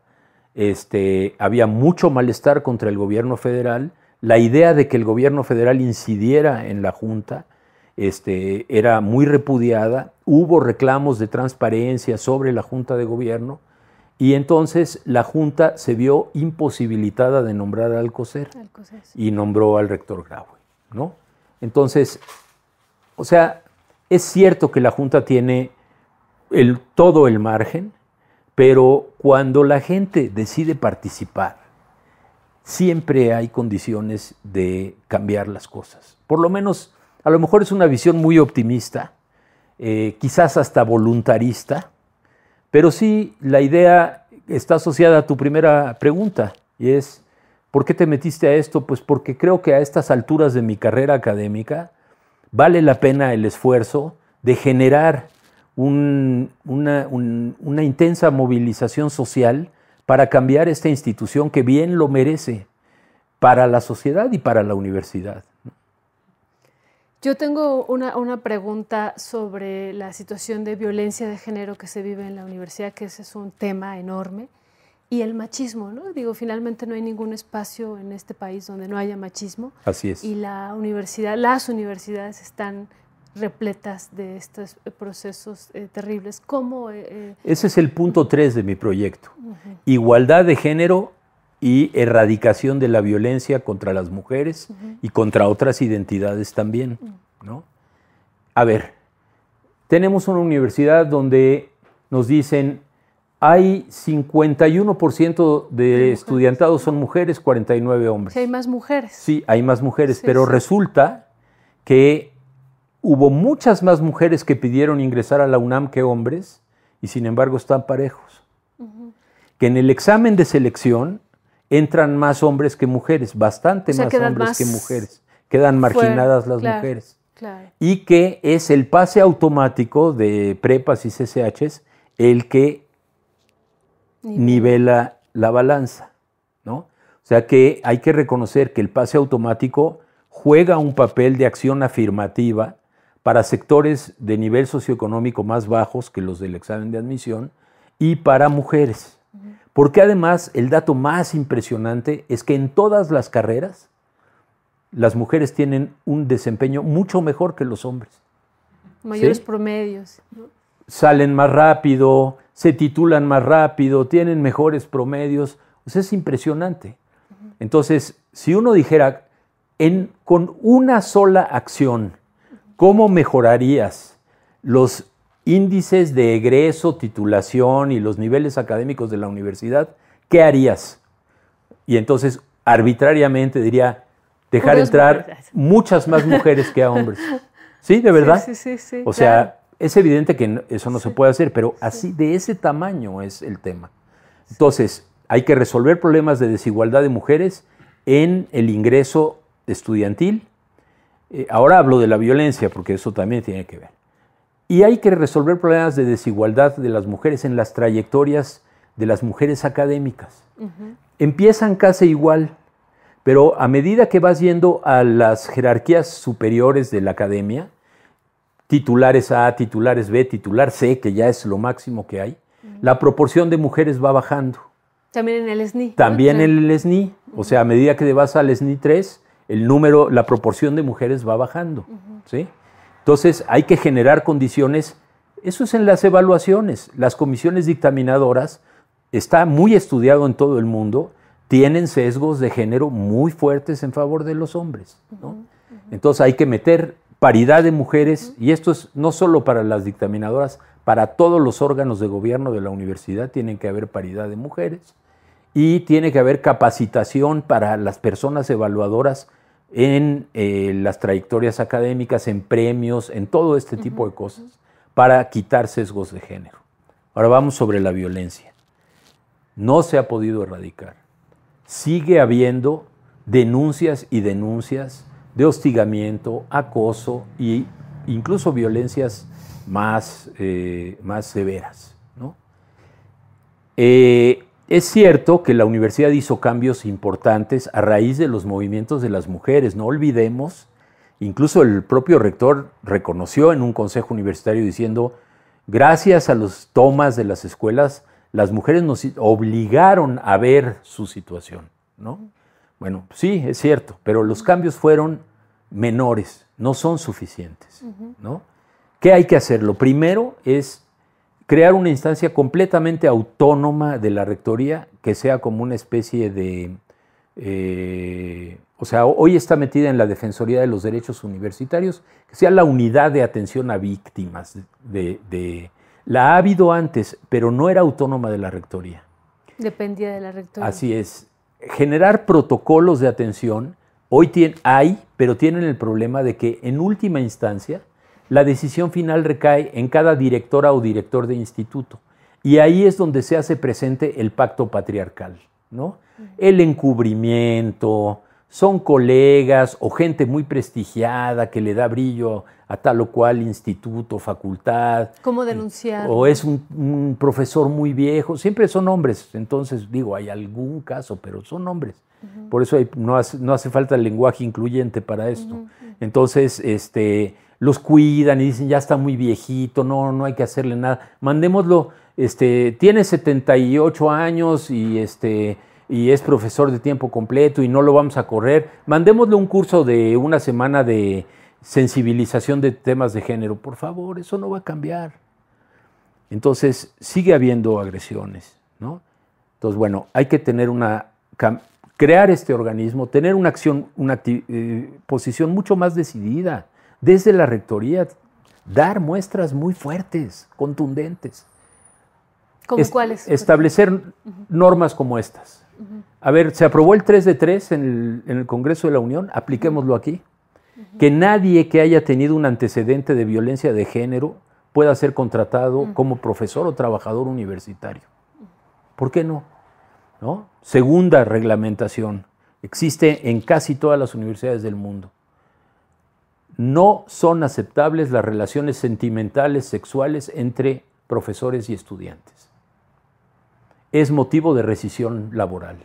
este, había mucho malestar contra el gobierno federal, la idea de que el gobierno federal incidiera en la Junta este, era muy repudiada, hubo reclamos de transparencia sobre la Junta de Gobierno, y entonces la Junta se vio imposibilitada de nombrar al Alcocer, y nombró al rector Grau. ¿no? Entonces, o sea, es cierto que la Junta tiene el, todo el margen, pero cuando la gente decide participar, siempre hay condiciones de cambiar las cosas. Por lo menos, a lo mejor es una visión muy optimista, eh, quizás hasta voluntarista, pero sí, la idea está asociada a tu primera pregunta y es, ¿por qué te metiste a esto? Pues porque creo que a estas alturas de mi carrera académica vale la pena el esfuerzo de generar una intensa movilización social para cambiar esta institución que bien lo merece para la sociedad y para la universidad. Yo tengo una, pregunta sobre la situación de violencia de género que se vive en la universidad, que ese es un tema enorme, y el machismo, ¿no? Digo, finalmente no hay ningún espacio en este país donde no haya machismo. Así es. Y la universidad, las universidades están repletas de estos procesos eh, terribles. ¿Cómo? Eh, eh? Ese es el punto 3 de mi proyecto. Igualdad de género y erradicación de la violencia contra las mujeres y contra otras identidades también. Mm. ¿no? A ver, tenemos una universidad donde nos dicen hay 51% de estudiantados son mujeres, 49 hombres. Sí, hay más mujeres. Sí, hay más mujeres, pero resulta que hubo muchas más mujeres que pidieron ingresar a la UNAM que hombres y sin embargo están parejos. Que en el examen de selección entran más hombres que mujeres, bastante más hombres que mujeres, quedan marginadas las mujeres. Y que es el pase automático de prepas y CCHs el que nivela la balanza, ¿no? O sea que hay que reconocer que el pase automático juega un papel de acción afirmativa para sectores de nivel socioeconómico más bajos que los del examen de admisión y para mujeres. Porque además el dato más impresionante es que en todas las carreras las mujeres tienen un desempeño mucho mejor que los hombres. Mayores promedios. Salen más rápido, se titulan más rápido, tienen mejores promedios. es impresionante. Entonces, si uno dijera, con una sola acción, ¿cómo mejorarías los índices de egreso, titulación y los niveles académicos de la universidad, ¿qué harías? Y entonces arbitrariamente diría, dejar entrar muchas más mujeres que a hombres. ¿Sí? ¿De verdad? Sí, sí, sí. o sea, es evidente que eso no se puede hacer, pero así de ese tamaño es el tema. Entonces, hay que resolver problemas de desigualdad de mujeres en el ingreso estudiantil. Eh, ahora hablo de la violencia, porque eso también tiene que ver. Y hay que resolver problemas de desigualdad de las mujeres en las trayectorias de las mujeres académicas. Empiezan casi igual, pero a medida que vas yendo a las jerarquías superiores de la academia, titulares A, titulares B, titular C, que ya es lo máximo que hay, la proporción de mujeres va bajando. También en el SNI. También en el SNI. O sea, a medida que vas al SNI 3, el número, la proporción de mujeres va bajando. ¿sí? Entonces hay que generar condiciones, eso es en las evaluaciones, las comisiones dictaminadoras, está muy estudiado en todo el mundo, tienen sesgos de género muy fuertes en favor de los hombres. Entonces hay que meter paridad de mujeres, y esto es no solo para las dictaminadoras, para todos los órganos de gobierno de la universidad tienen que haber paridad de mujeres y tiene que haber capacitación para las personas evaluadoras en eh, las trayectorias académicas, en premios, en todo este tipo de cosas, para quitar sesgos de género. Ahora vamos sobre la violencia. No se ha podido erradicar. Sigue habiendo denuncias y denuncias de hostigamiento, acoso e incluso violencias más, eh, más severas. ¿no? Eh, es cierto que la universidad hizo cambios importantes a raíz de los movimientos de las mujeres, no olvidemos, incluso el propio rector reconoció en un consejo universitario diciendo, gracias a los tomas de las escuelas, las mujeres nos obligaron a ver su situación, ¿no? Bueno, sí, es cierto, pero los cambios fueron menores, no son suficientes, ¿no? ¿Qué hay que hacer? Lo primero es crear una instancia completamente autónoma de la Rectoría que sea como una especie de... Eh, o sea, hoy está metida en la Defensoría de los Derechos Universitarios, que sea la unidad de atención a víctimas. De, la ha habido antes, pero no era autónoma de la Rectoría. Dependía de la Rectoría. Así es. Generar protocolos de atención, hoy hay, pero tienen el problema de que en última instancia la decisión final recae en cada directora o director de instituto. Y ahí es donde se hace presente el pacto patriarcal, ¿no? El encubrimiento, son colegas o gente muy prestigiada que le da brillo a tal o cual instituto, facultad. ¿Cómo denunciar? O es un, profesor muy viejo. Siempre son hombres, entonces digo, hay algún caso, pero son hombres. Por eso no, hace, falta el lenguaje incluyente para esto. Entonces, este los cuidan y dicen, ya está muy viejito, no, no hay que hacerle nada, mandémoslo, este, tiene 78 años y, este, y es profesor de tiempo completo y no lo vamos a correr, mandémosle un curso de una semana de sensibilización de temas de género, por favor, eso no va a cambiar. Entonces, sigue habiendo agresiones, ¿no? Entonces, bueno, hay que tener una crear este organismo, tener una acción, una eh, posición mucho más decidida desde la rectoría dar muestras muy fuertes, contundentes. ¿Con cuáles? Establecer normas como estas. A ver, se aprobó el 3 de 3 en el, Congreso de la Unión, apliquémoslo aquí. Que nadie que haya tenido un antecedente de violencia de género pueda ser contratado como profesor o trabajador universitario. ¿Por qué no? ¿No? Segunda reglamentación. Existe en casi todas las universidades del mundo no son aceptables las relaciones sentimentales, sexuales entre profesores y estudiantes. Es motivo de rescisión laboral.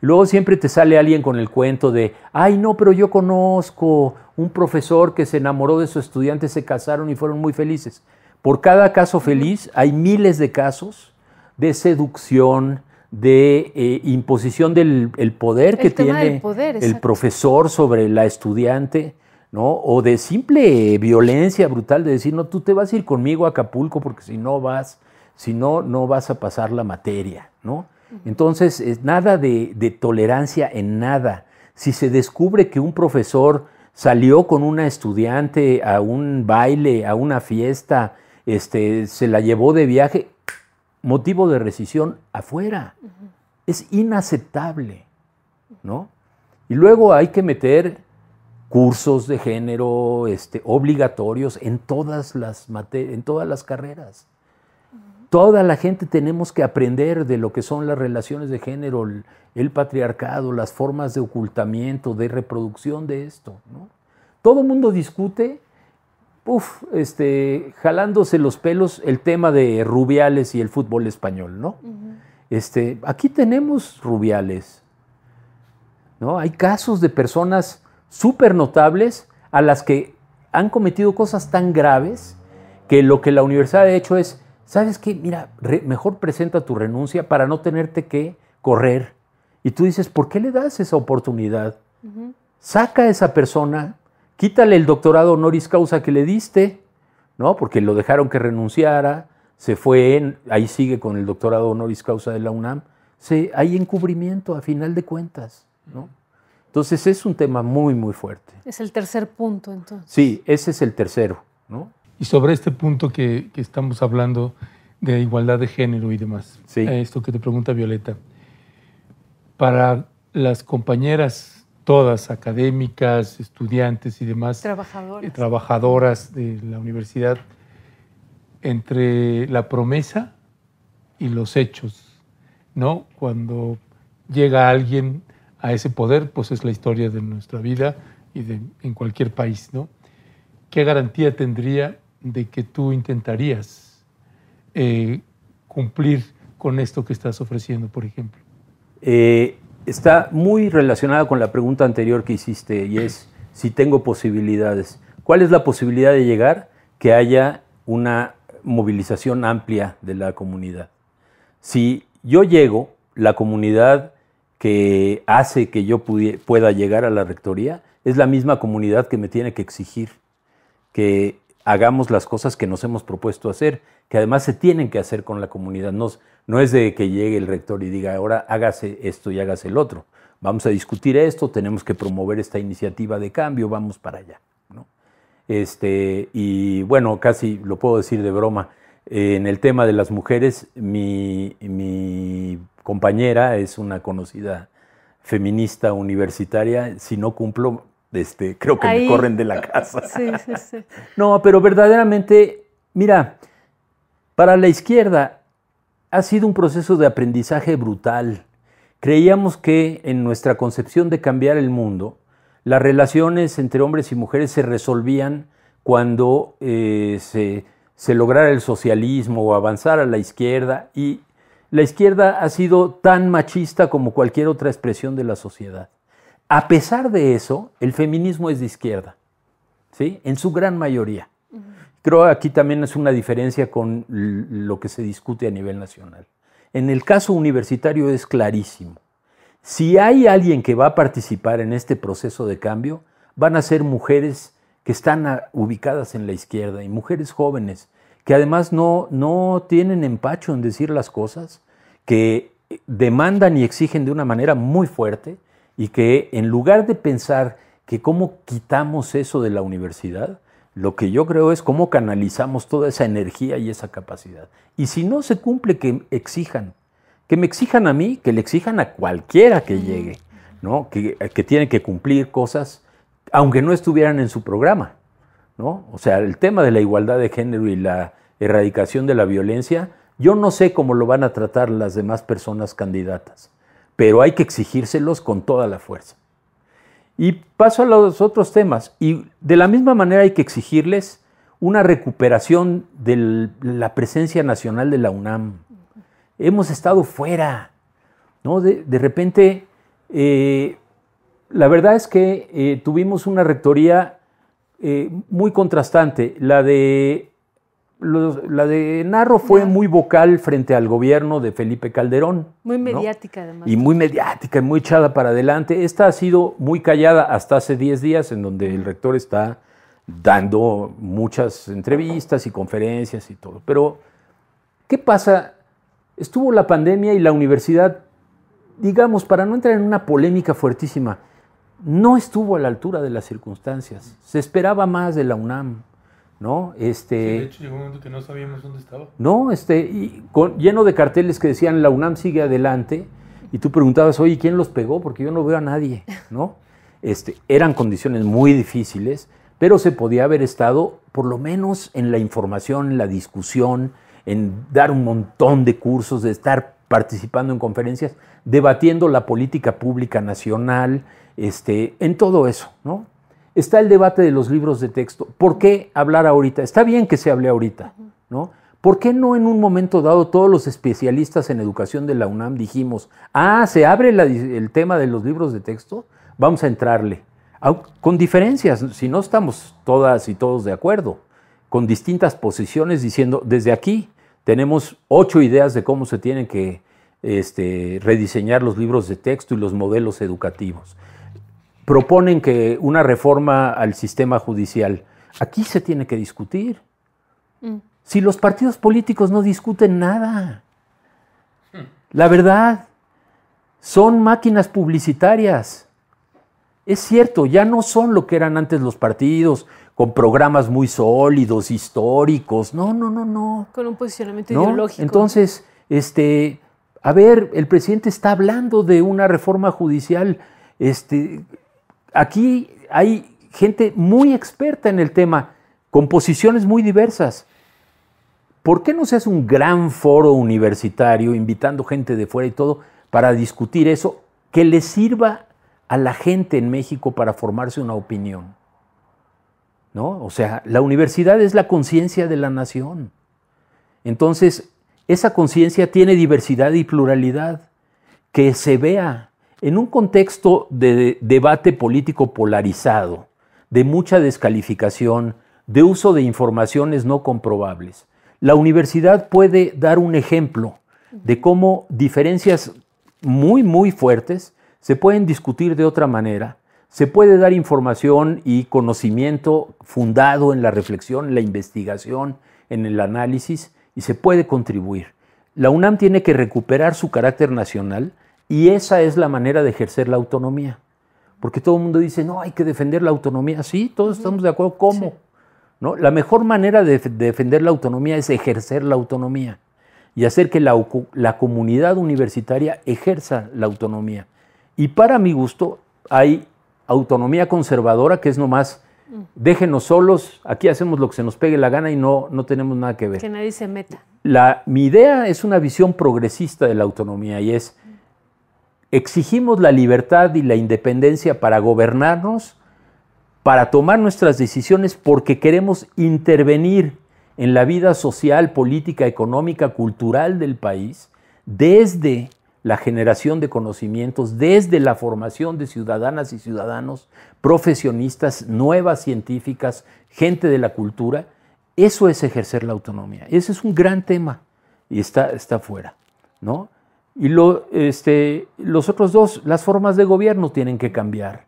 Luego siempre te sale alguien con el cuento de, ay no, pero yo conozco un profesor que se enamoró de su estudiante, se casaron y fueron muy felices. Por cada caso feliz hay miles de casos de seducción, de eh, imposición del poder que tiene el profesor sobre la estudiante. ¿no? O de simple violencia brutal de decir, no, tú te vas a ir conmigo a Acapulco porque si no vas, si no, no vas a pasar la materia, ¿no? Entonces, nada de, tolerancia en nada. Si se descubre que un profesor salió con una estudiante a un baile, a una fiesta, este, se la llevó de viaje, motivo de rescisión afuera. Es inaceptable, ¿no? Y luego hay que meter cursos de género este, obligatorios en todas, las en todas las carreras. Toda la gente tenemos que aprender de lo que son las relaciones de género, el, patriarcado, las formas de ocultamiento, de reproducción de esto. Todo el mundo discute, este, jalándose los pelos, el tema de Rubiales y el fútbol español. ¿no? este, aquí tenemos Rubiales. ¿no? Hay casos de personas súper notables a las que han cometido cosas tan graves que lo que la universidad ha hecho es, ¿sabes qué? Mira, mejor presenta tu renuncia para no tenerte que correr. Y tú dices, ¿por qué le das esa oportunidad? Saca a esa persona, quítale el doctorado honoris causa que le diste, ¿no? Porque lo dejaron que renunciara, se fue, en, ahí sigue con el doctorado honoris causa de la UNAM. hay encubrimiento a final de cuentas, ¿no? Entonces es un tema muy, muy fuerte. Es el tercer punto, entonces. Sí, ese es el tercero. ¿no? Y sobre este punto que, estamos hablando de igualdad de género y demás, eh, esto que te pregunta Violeta, para las compañeras, todas académicas, estudiantes y demás, trabajadoras, eh, trabajadoras de la universidad, entre la promesa y los hechos, ¿no? Cuando llega alguien a ese poder, pues es la historia de nuestra vida y en cualquier país, ¿no? ¿Qué garantía tendría de que tú intentarías eh, cumplir con esto que estás ofreciendo, por ejemplo? Eh, está muy relacionada con la pregunta anterior que hiciste y es si tengo posibilidades. ¿Cuál es la posibilidad de llegar que haya una movilización amplia de la comunidad? Si yo llego, la comunidad que hace que yo pueda llegar a la rectoría es la misma comunidad que me tiene que exigir que hagamos las cosas que nos hemos propuesto hacer, que además se tienen que hacer con la comunidad. No, no es de que llegue el rector y diga, ahora hágase esto y hágase el otro. Vamos a discutir esto, tenemos que promover esta iniciativa de cambio, vamos para allá. ¿no? Este, y bueno, casi lo puedo decir de broma, en el tema de las mujeres, mi, mi compañera es una conocida feminista universitaria, si no cumplo, este, creo que me corren de la casa. Sí, sí, sí. No, pero verdaderamente, mira, para la izquierda ha sido un proceso de aprendizaje brutal. Creíamos que en nuestra concepción de cambiar el mundo, las relaciones entre hombres y mujeres se resolvían cuando eh, se, se lograra el socialismo o avanzara la izquierda y la izquierda ha sido tan machista como cualquier otra expresión de la sociedad. A pesar de eso, el feminismo es de izquierda, ¿sí? en su gran mayoría. Creo aquí también es una diferencia con lo que se discute a nivel nacional. En el caso universitario es clarísimo. Si hay alguien que va a participar en este proceso de cambio, van a ser mujeres que están ubicadas en la izquierda y mujeres jóvenes que además no, tienen empacho en decir las cosas, que demandan y exigen de una manera muy fuerte y que en lugar de pensar que cómo quitamos eso de la universidad, lo que yo creo es cómo canalizamos toda esa energía y esa capacidad. Y si no se cumple, que exijan. Que me exijan a mí, que le exijan a cualquiera que llegue, que tiene que cumplir cosas, aunque no estuvieran en su programa. ¿no? O sea, el tema de la igualdad de género y la erradicación de la violencia, yo no sé cómo lo van a tratar las demás personas candidatas, pero hay que exigírselos con toda la fuerza. Y paso a los otros temas. Y de la misma manera hay que exigirles una recuperación de la presencia nacional de la UNAM. Hemos estado fuera, ¿no? De, repente, eh, la verdad es que eh, tuvimos una rectoría eh, muy contrastante. La de, la de Narro fue muy vocal frente al gobierno de Felipe Calderón. Muy mediática además. Y muy mediática, muy echada para adelante. Esta ha sido muy callada hasta hace 10 días en donde el rector está dando muchas entrevistas y conferencias y todo. Pero, ¿qué pasa? Estuvo la pandemia y la universidad, digamos, para no entrar en una polémica fuertísima, no estuvo a la altura de las circunstancias. Se esperaba más de la UNAM, ¿no? Este, de hecho, llegó un momento que no sabíamos dónde estaba. No, este, y lleno de carteles que decían la UNAM sigue adelante, y tú preguntabas, oye, ¿quién los pegó? Porque yo no veo a nadie, ¿no? Este, eran condiciones muy difíciles, pero se podía haber estado por lo menos en la información, en la discusión, en dar un montón de cursos, de estar participando en conferencias, debatiendo la política pública nacional, este, en todo eso, ¿no? Está el debate de los libros de texto. ¿Por qué hablar ahorita? Está bien que se hable ahorita, ¿no? ¿Por qué no en un momento dado todos los especialistas en educación de la UNAM dijimos, ah, se abre el tema de los libros de texto? Vamos a entrarle. Con diferencias, si no estamos todas y todos de acuerdo, con distintas posiciones diciendo, desde aquí tenemos ocho ideas de cómo se tienen que este, rediseñar los libros de texto y los modelos educativos proponen que una reforma al sistema judicial, aquí se tiene que discutir. Mm. Si los partidos políticos no discuten nada, la verdad, son máquinas publicitarias. Es cierto, ya no son lo que eran antes los partidos, con programas muy sólidos, históricos. No, no, no, no. Con un posicionamiento ideológico. Entonces, este, a ver, el presidente está hablando de una reforma judicial. Este, Aquí hay gente muy experta en el tema, con posiciones muy diversas. ¿Por qué no se hace un gran foro universitario invitando gente de fuera y todo para discutir eso que le sirva a la gente en México para formarse una opinión? ¿No? O sea, la universidad es la conciencia de la nación. Entonces, esa conciencia tiene diversidad y pluralidad. Que se vea en un contexto de debate político polarizado, de mucha descalificación, de uso de informaciones no comprobables, la universidad puede dar un ejemplo de cómo diferencias muy, muy fuertes se pueden discutir de otra manera, se puede dar información y conocimiento fundado en la reflexión, en la investigación, en el análisis y se puede contribuir. La UNAM tiene que recuperar su carácter nacional y esa es la manera de ejercer la autonomía. Porque todo el mundo dice, no, hay que defender la autonomía. Sí, todos estamos de acuerdo. ¿Cómo? ¿No? La mejor manera de defender la autonomía es ejercer la autonomía y hacer que la, comunidad universitaria ejerza la autonomía. Y para mi gusto hay autonomía conservadora, que es nomás, mm. déjenos solos, aquí hacemos lo que se nos pegue la gana y no, no tenemos nada que ver. Que nadie se meta. mi idea es una visión progresista de la autonomía y es exigimos la libertad y la independencia para gobernarnos, para tomar nuestras decisiones porque queremos intervenir en la vida social, política, económica, cultural del país desde la generación de conocimientos, desde la formación de ciudadanas y ciudadanos, profesionistas, nuevas científicas, gente de la cultura. Eso es ejercer la autonomía. Ese es un gran tema y está, está fuera, ¿no? Y este, los otros dos, las formas de gobierno tienen que cambiar,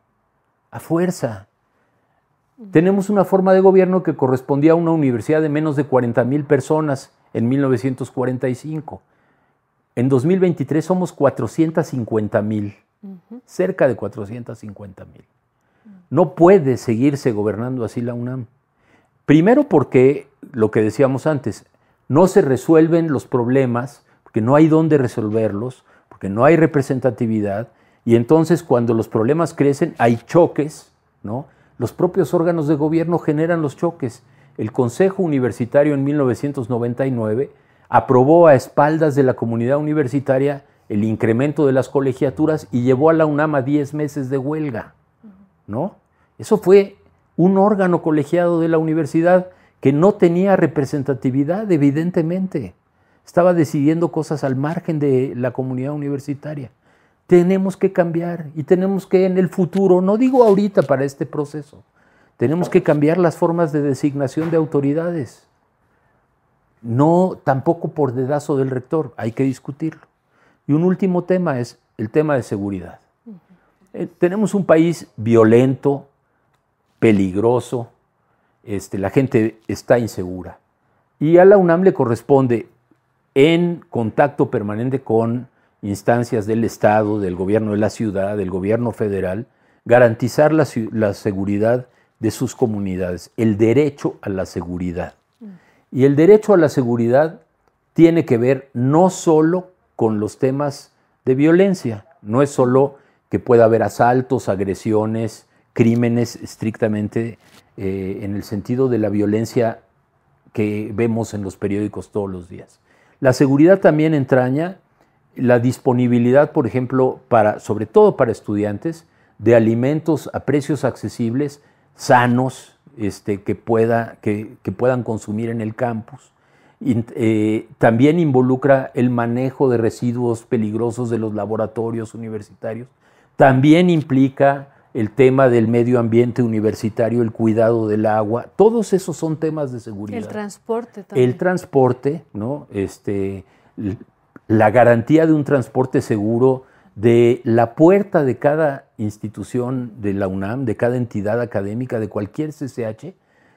a fuerza. Tenemos una forma de gobierno que correspondía a una universidad de menos de 40 mil personas en 1945. En 2023 somos 450 mil, cerca de 450 mil. No puede seguirse gobernando así la UNAM. Primero porque, lo que decíamos antes, no se resuelven los problemas que no hay dónde resolverlos, porque no hay representatividad, y entonces cuando los problemas crecen hay choques, ¿no? Los propios órganos de gobierno generan los choques. El Consejo Universitario en 1999 aprobó a espaldas de la comunidad universitaria el incremento de las colegiaturas y llevó a la UNAM a 10 meses de huelga, ¿no? Eso fue un órgano colegiado de la universidad que no tenía representatividad, evidentemente estaba decidiendo cosas al margen de la comunidad universitaria. Tenemos que cambiar y tenemos que en el futuro, no digo ahorita para este proceso, tenemos que cambiar las formas de designación de autoridades. No tampoco por dedazo del rector, hay que discutirlo. Y un último tema es el tema de seguridad. Eh, tenemos un país violento, peligroso, este, la gente está insegura. Y a la UNAM le corresponde en contacto permanente con instancias del Estado, del gobierno de la ciudad, del gobierno federal, garantizar la, seguridad de sus comunidades, el derecho a la seguridad. Mm. Y el derecho a la seguridad tiene que ver no solo con los temas de violencia, no es solo que pueda haber asaltos, agresiones, crímenes estrictamente eh, en el sentido de la violencia que vemos en los periódicos todos los días. La seguridad también entraña la disponibilidad, por ejemplo, para, sobre todo para estudiantes, de alimentos a precios accesibles, sanos, este, que, pueda, que, puedan consumir en el campus. Eh, también involucra el manejo de residuos peligrosos de los laboratorios universitarios. También implica el tema del medio ambiente universitario, el cuidado del agua, todos esos son temas de seguridad. El transporte también. El transporte, ¿no? Este, la garantía de un transporte seguro de la puerta de cada institución de la UNAM, de cada entidad académica, de cualquier CCH,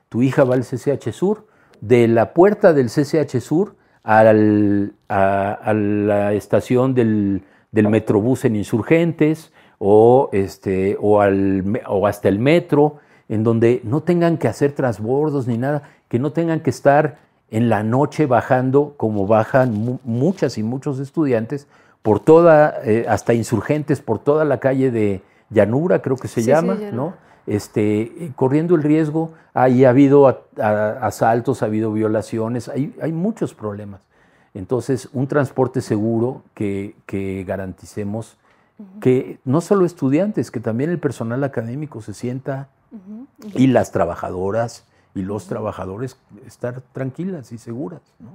tu hija va al CCH Sur, de la puerta del CCH Sur al, a, la estación del, del Metrobús en Insurgentes, o, este, o, al, o hasta el metro, en donde no tengan que hacer transbordos ni nada, que no tengan que estar en la noche bajando como bajan muchas y muchos estudiantes por toda, eh, hasta insurgentes por toda la calle de Llanura, creo que se llama, ¿no? Este, corriendo el riesgo, ahí ha habido asaltos, ha habido violaciones, hay, muchos problemas. Entonces, un transporte seguro que, que garanticemos que no solo estudiantes, que también el personal académico se sienta y las trabajadoras y los trabajadores estar tranquilas y seguras. ¿no?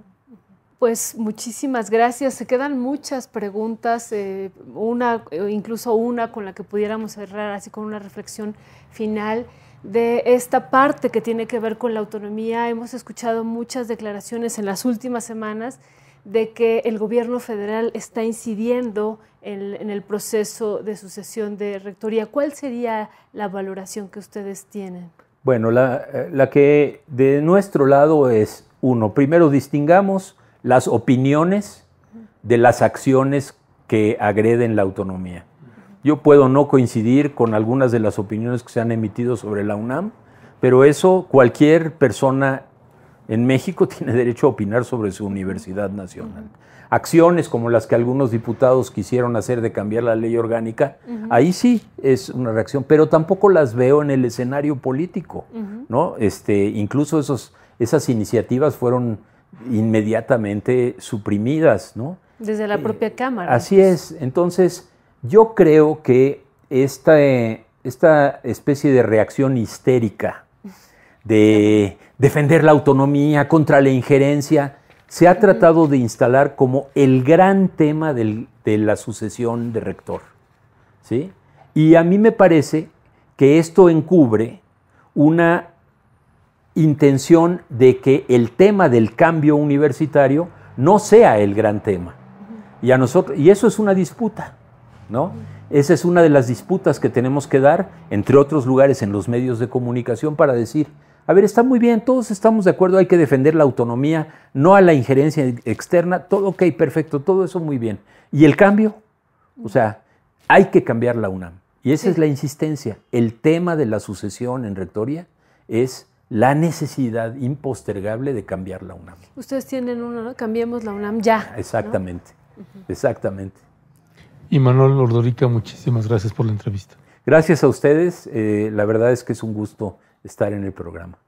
Pues muchísimas gracias. Se quedan muchas preguntas, eh, una, eh, incluso una con la que pudiéramos cerrar, así con una reflexión final de esta parte que tiene que ver con la autonomía. Hemos escuchado muchas declaraciones en las últimas semanas de que el gobierno federal está incidiendo en, el proceso de sucesión de rectoría. ¿Cuál sería la valoración que ustedes tienen? Bueno, la, eh, la que de nuestro lado es, uno, primero distingamos las opiniones de las acciones que agreden la autonomía. Yo puedo no coincidir con algunas de las opiniones que se han emitido sobre la UNAM, pero eso cualquier persona en México tiene derecho a opinar sobre su universidad nacional acciones como las que algunos diputados quisieron hacer de cambiar la ley orgánica, ahí sí es una reacción, pero tampoco las veo en el escenario político, ¿no? Este, incluso esas iniciativas fueron inmediatamente suprimidas, ¿no? Desde la eh, propia Cámara. Así pues. es. Entonces, yo creo que esta, esta especie de reacción histérica de defender la autonomía contra la injerencia, se ha tratado de instalar como el gran tema de la sucesión de rector. ¿sí? Y a mí me parece que esto encubre una intención de que el tema del cambio universitario no sea el gran tema. Y, a nosotros, y eso es una disputa, ¿no? Esa es una de las disputas que tenemos que dar, entre otros lugares, en los medios de comunicación para decir, a ver, está muy bien, todos estamos de acuerdo, hay que defender la autonomía, no a la injerencia externa, todo ok, perfecto, todo eso muy bien. ¿Y el cambio? O sea, hay que cambiar la UNAM. Y esa es la insistencia. El tema de la sucesión en rectoría es la necesidad impostergable de cambiar la UNAM. Ustedes tienen una, ¿no? cambiemos la UNAM ya. Exactamente, exactamente. Y Manuel Ordorica, muchísimas gracias por la entrevista. Gracias a ustedes, eh, la verdad es que es un gusto estar en el programa.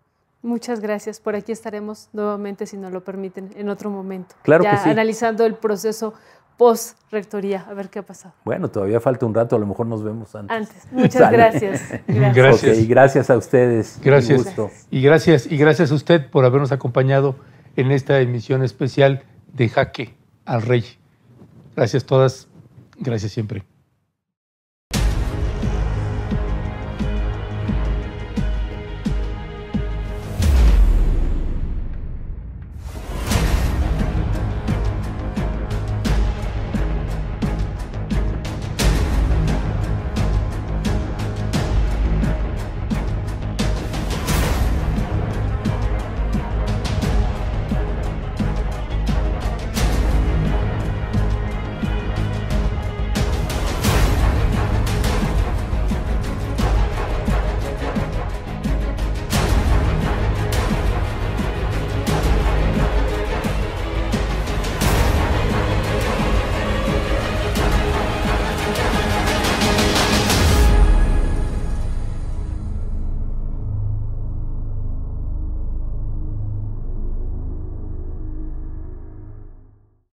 Muchas gracias. Por aquí estaremos nuevamente, si nos lo permiten, en otro momento. Claro ya que sí. Analizando el proceso post-rectoría, a ver qué ha pasado. Bueno, todavía falta un rato, a lo mejor nos vemos antes. Antes. Muchas gracias. Gracias. y gracias a ustedes. Gracias. Y gracias, y gracias a usted por habernos acompañado en esta emisión especial de Jaque al Rey. Gracias todas. Gracias siempre.